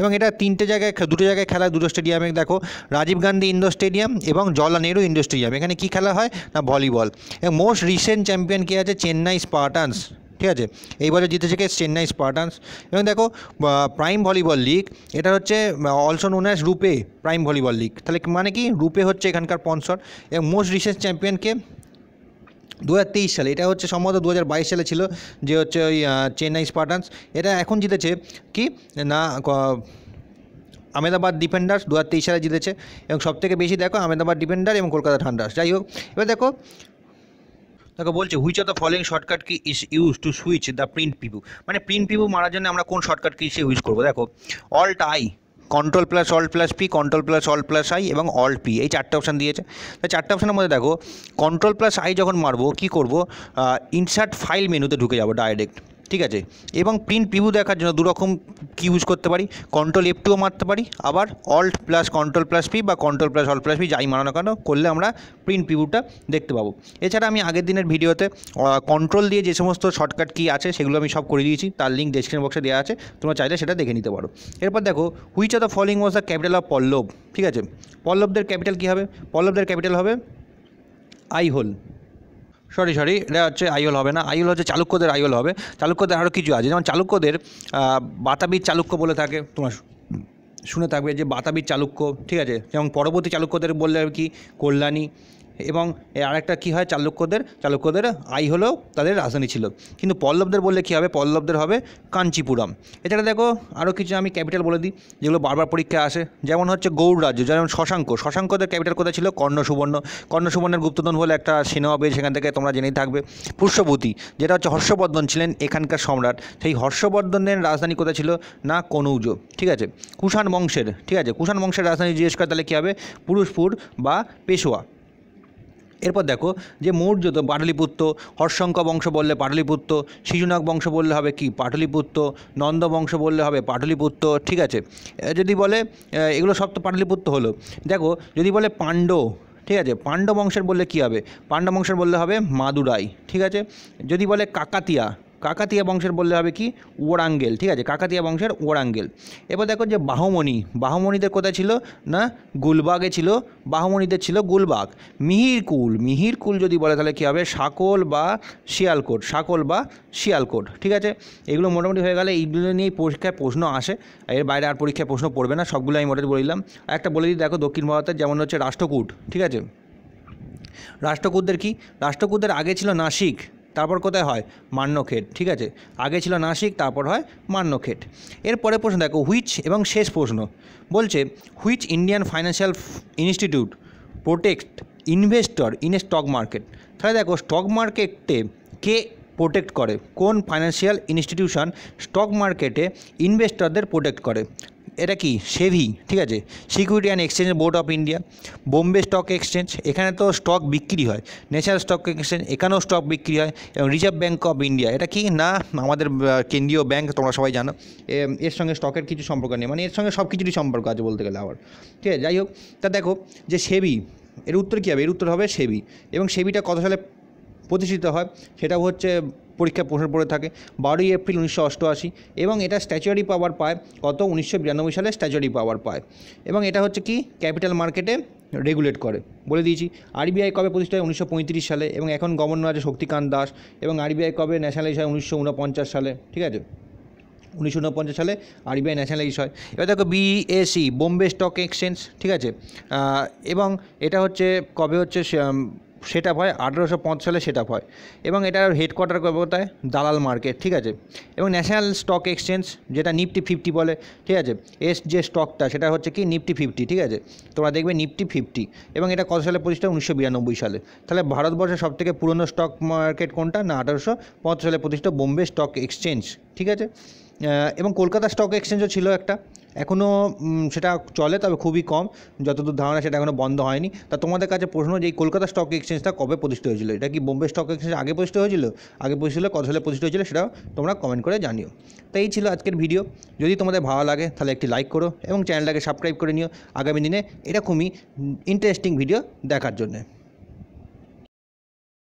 এবং এটা তিনটে জায়গায় দুটো জায়গায় খেলা দুটো স্টেডিয়ামে দেখো রাজীব গান্ধী ইন্ডোর স্টেডিয়াম এবং জওয়ালাল নেহরু ইন্ডোর স্টেডিয়াম এখানে কী খেলা হয় না ভলিবল মোস্ট রিসেন্ট চ্যাম্পিয়ন কে আছে চেন্নাই স্পার্টানস ঠিক আছে এই বছর জিতেছে কে চেন্নাই স্পার্টানস এবং দেখো প্রাইম ভলিবল লিগ এটা হচ্ছে অলসো নোন অ্যাজ রূপে প্রাইম ভলিবল লিগ তাহলে মানে কি রূপে হচ্ছে এখানকার স্পন্সর এবং মোস্ট রিসেন্ট চ্যাম্পিয়নকে দু হাজার তেইশ সালে এটা হচ্ছে সম্ভবত দু বাইশ সালে ছিল যে হচ্ছে ওই চেন্নাই স্পার্টানস এটা এখন জিতেছে কি না আমেদাবাদ ডিফেন্ডার্স দু হাজার তেইশ সালে জিতেছে এবং সবথেকে বেশি দেখো আমেদাবাদ ডিফেন্ডার এবং কলকাতা থান্ডার্স যাই হোক এবার দেখো দেখো বলছে which of the following shortcut কি is use to switch the print preview মানে প্রিন্ট পিপু মারার জন্য আমরা কোন শর্টকাট কি সে ইউজ করবো দেখো alt I control plus alt plus P control plus alt plus I এবং অল্ট পি এই চারটে অপশান দিয়েছে তাই চারটে অপশানের মধ্যে দেখো কন্ট্রোল প্লাস আই যখন মারবো কী করবো ইনসার্ট ফাইল মেনুতে ঢুকে যাবো ডাইরেক্ট ঠিক আছে এবং প্রিন্ট প্রিভিউ দেখার জন্য দুরকম কি ইউজ করতে পারি কন্ট্রোল এফ টুও মারতে পারি আবার alt plus control plus P বা control plus alt plus P যাই মারানো কেন করলে আমরা প্রিন্ট প্রিভিউটা দেখতে পাবো এছাড়া আমি আগের দিনের ভিডিওতে কন্ট্রোল দিয়ে যে সমস্ত শর্টকাট কি আছে সেগুলো আমি সব করে দিয়েছি তার লিঙ্ক ডেসক্রিপশন বক্সে দেওয়া আছে তোমরা চাইলে সেটা দেখে নিতে পারো এরপর দেখো which of the following was the capital of Pallava ঠিক আছে পল্লবদের ক্যাপিটাল কী হবে পল্লবদের ক্যাপিটাল হবে আই হোল সরি সরি এটা হচ্ছে আইওল হবে না আইওল হচ্ছে চালুক্যদের আইওল হবে চালুক্যদের আরও কিছু আছে যেমন চালুক্যদের বাতাবি চালুক্য বলে থাকে তোমার শুনে থাকবে যে বাতাবি চালুক্য ঠিক আছে যেমন পরবর্তী চালুক্যদের বললে আর কি কল্যাণী এবং আরেকটা কি হয় চালুক্যদের চালুক্যদের আই হলেও তাদের রাজধানী ছিল কিন্তু পল্লবদের বললে কী হবে পল্লবদের হবে কাঞ্চিপুরম এছাড়া দেখো আরও কিছু আমি ক্যাপিটাল বলে দিই যেগুলো বারবার পরীক্ষায় আসে যেমন হচ্ছে গৌড় রাজ্য যেমন শশাঙ্ক শশাঙ্কদের ক্যাপিটাল কোথায় ছিল কর্ণসুবর্ণ কর্ণসুবর্ণের গুপ্তধন বলে একটা সিনেমা বেশ সেখান থেকে তোমরা জেনেই থাকবে পুষ্যভূতি যেটা হচ্ছে হর্ষবর্ধন ছিলেন এখানকার সম্রাট সেই হর্ষবর্ধনের রাজধানী কোথায় ছিল না কনৌজ ঠিক আছে কুষাণ বংশের ঠিক আছে কুষাণ বংশের রাজধানী জিজ্ঞেস করে তাহলে কী হবে পুরুষপুর বা পেশোয়া এরপর দেখো যে মৌর্য তো পাটলিপুত্র হর্ষঙ্ক বংশ বললে পাটলিপুত্র শিশুনাগ বংশ বললে হবে কি পাটলিপুত্র নন্দ বংশ বললে হবে পাটলিপুত্র ঠিক আছে যদি বলে এগুলো সব তো পাটলিপুত্র হলো দেখো যদি বলে পাণ্ড ঠিক আছে পাণ্ড বংশের বললে কী হবে পাণ্ড বংশের বললে হবে মাদুরাই ঠিক আছে যদি বলে কাকাতিয়া কাকাতিয়া বংশের বললে হবে কি ওরাঙ্গেল ঠিক আছে কাকাতিয়া বংশের ওরাঙ্গেল এবার দেখো যে বাহমণি বাহমণিদের কোথায় ছিল না গুলবাগে ছিল বাহমণিদের ছিল গুলবাগ মিহিরকুল মিহিরকুল যদি বলে তাহলে কী হবে সাকল বা শিয়ালকোট সাকল বা শিয়ালকোট ঠিক আছে এগুলো মোটামুটি হয়ে গেলে এইগুলো নিয়েই পরীক্ষায় প্রশ্ন আসে এর বাইরে আর পরীক্ষায় প্রশ্ন পড়বে না সবগুলো আমি মোটামুটি বলিলাম একটা বলে দিই দেখো দক্ষিণ ভারতের যেমন হচ্ছে রাষ্ট্রকূট ঠিক আছে রাষ্ট্রকূটদের কি রাষ্ট্রকূটদের আগে ছিল নাসিক তারপর কোথায় হয় মান্যক্ষেট ঠিক আছে আগে ছিল নাসিক তারপর হয় মান্যক্ষেট এরপরে প্রশ্ন দেখো হুইচ এবং শেষ প্রশ্ন বলছে which Indian financial institute protect investor in a stock market তাহলে দেখো স্টক মার্কেটে কে প্রোটেক্ট করে কোন ফাইন্যান্সিয়াল ইনস্টিটিউশন স্টক মার্কেটে ইনভেস্টরদের প্রোটেক্ট করে এটা কি সেভি ঠিক আছে security and exchange board of India Bombay stock exchange এখানে তো স্টক বিক্রি হয় ন্যাশনাল স্টক এক্সচেঞ্জ এখানেও স্টক বিক্রি হয় এবং রিজার্ভ ব্যাঙ্ক অফ ইন্ডিয়া এটা কি না আমাদের কেন্দ্রীয় ব্যাঙ্ক তোমরা সবাই জানো এর সঙ্গে স্টকের কিছু সম্পর্ক নেই মানে এর সঙ্গে সব কিছুরই সম্পর্ক আছে বলতে গেলে আবার ঠিক আছে যাই হোক তা দেখো যে সেবি এর উত্তর কী হবে এর উত্তর হবে সেবি এবং সেবিটা কত সালে প্রতিষ্ঠিত হয় সেটা হচ্ছে পরীক্ষা প্রশ্ন পড়ে থাকে বারোই এপ্রিল উনিশশো অষ্টআশি এবং এটা স্ট্যাচুয়ারি পাওয়ার পায় কত উনিশশো বিরানব্বই সালে স্ট্যাচুয়ারি পাওয়ার পায় এবং এটা হচ্ছে কি ক্যাপিটাল মার্কেটে রেগুলেট করে বলে দিয়েছি আরবিআই কবে প্রতিষ্ঠা হয় উনিশশো সালে এবং এখন গভর্নর আছে শক্তিকান্ত দাস এবং আরবিআই কবে ন্যাশনালাইজ হয় উনিশশো সালে ঠিক আছে উনিশশো উনপঞ্চাশ সালে আরবিআই ন্যাশনালাইজ হয় এবার দেখো বিএসি বোম্বে স্টক এক্সচেঞ্জ ঠিক আছে এবং এটা হচ্ছে কবে হচ্ছে সেট আপ হয় আঠেরোশো পঞ্চাশ সালে সেট আপ হয় এবং এটার হেডকোয়ার্টার কোথায় দালাল মার্কেট ঠিক আছে এবং ন্যাশনাল স্টক এক্সচেঞ্জ যেটা নিফটি ফিফটি বলে ঠিক আছে এস যে স্টকটা সেটা হচ্ছে কি নিফটি ফিফটি ঠিক আছে তোমরা দেখবে নিফটি ফিফটি এবং এটা কত সালে প্রতিষ্ঠা উনিশশো বিরানব্বই সালে তাহলে ভারতবর্ষের সবথেকে পুরনো স্টক মার্কেট কোনটা না আঠারোশো পঞ্চাশ সালে প্রতিষ্ঠা বোম্বে স্টক এক্সচেঞ্জ ঠিক আছে এবং কলকাতা স্টক এক্সচেঞ্জও ছিল একটা এখনও সেটা চলে তবে খুবই কম যতদূর ধারণা সেটা এখনও বন্ধ হয়নি তা তোমাদের কাছে প্রশ্ন যে এই কলকাতা স্টক এক্সচেঞ্জটা কবে প্রতিষ্ঠিত হয়েছিল এটা কি বোম্বে স্টক এক্সচেঞ্জ আগে প্রতিষ্ঠিত হয়েছিল আগে প্রতিষ্ঠিত কত সালে প্রতিষ্ঠিত হয়েছিল সেটা তোমরা কমেন্ট করে জানিও তাই এই ছিল আজকের ভিডিও যদি তোমাদের ভালো লাগে তাহলে একটি লাইক করো এবং চ্যানেলটাকে সাবস্ক্রাইব করে নিও আগামী দিনে এরকমই ইন্টারেস্টিং ভিডিও দেখার জন্যে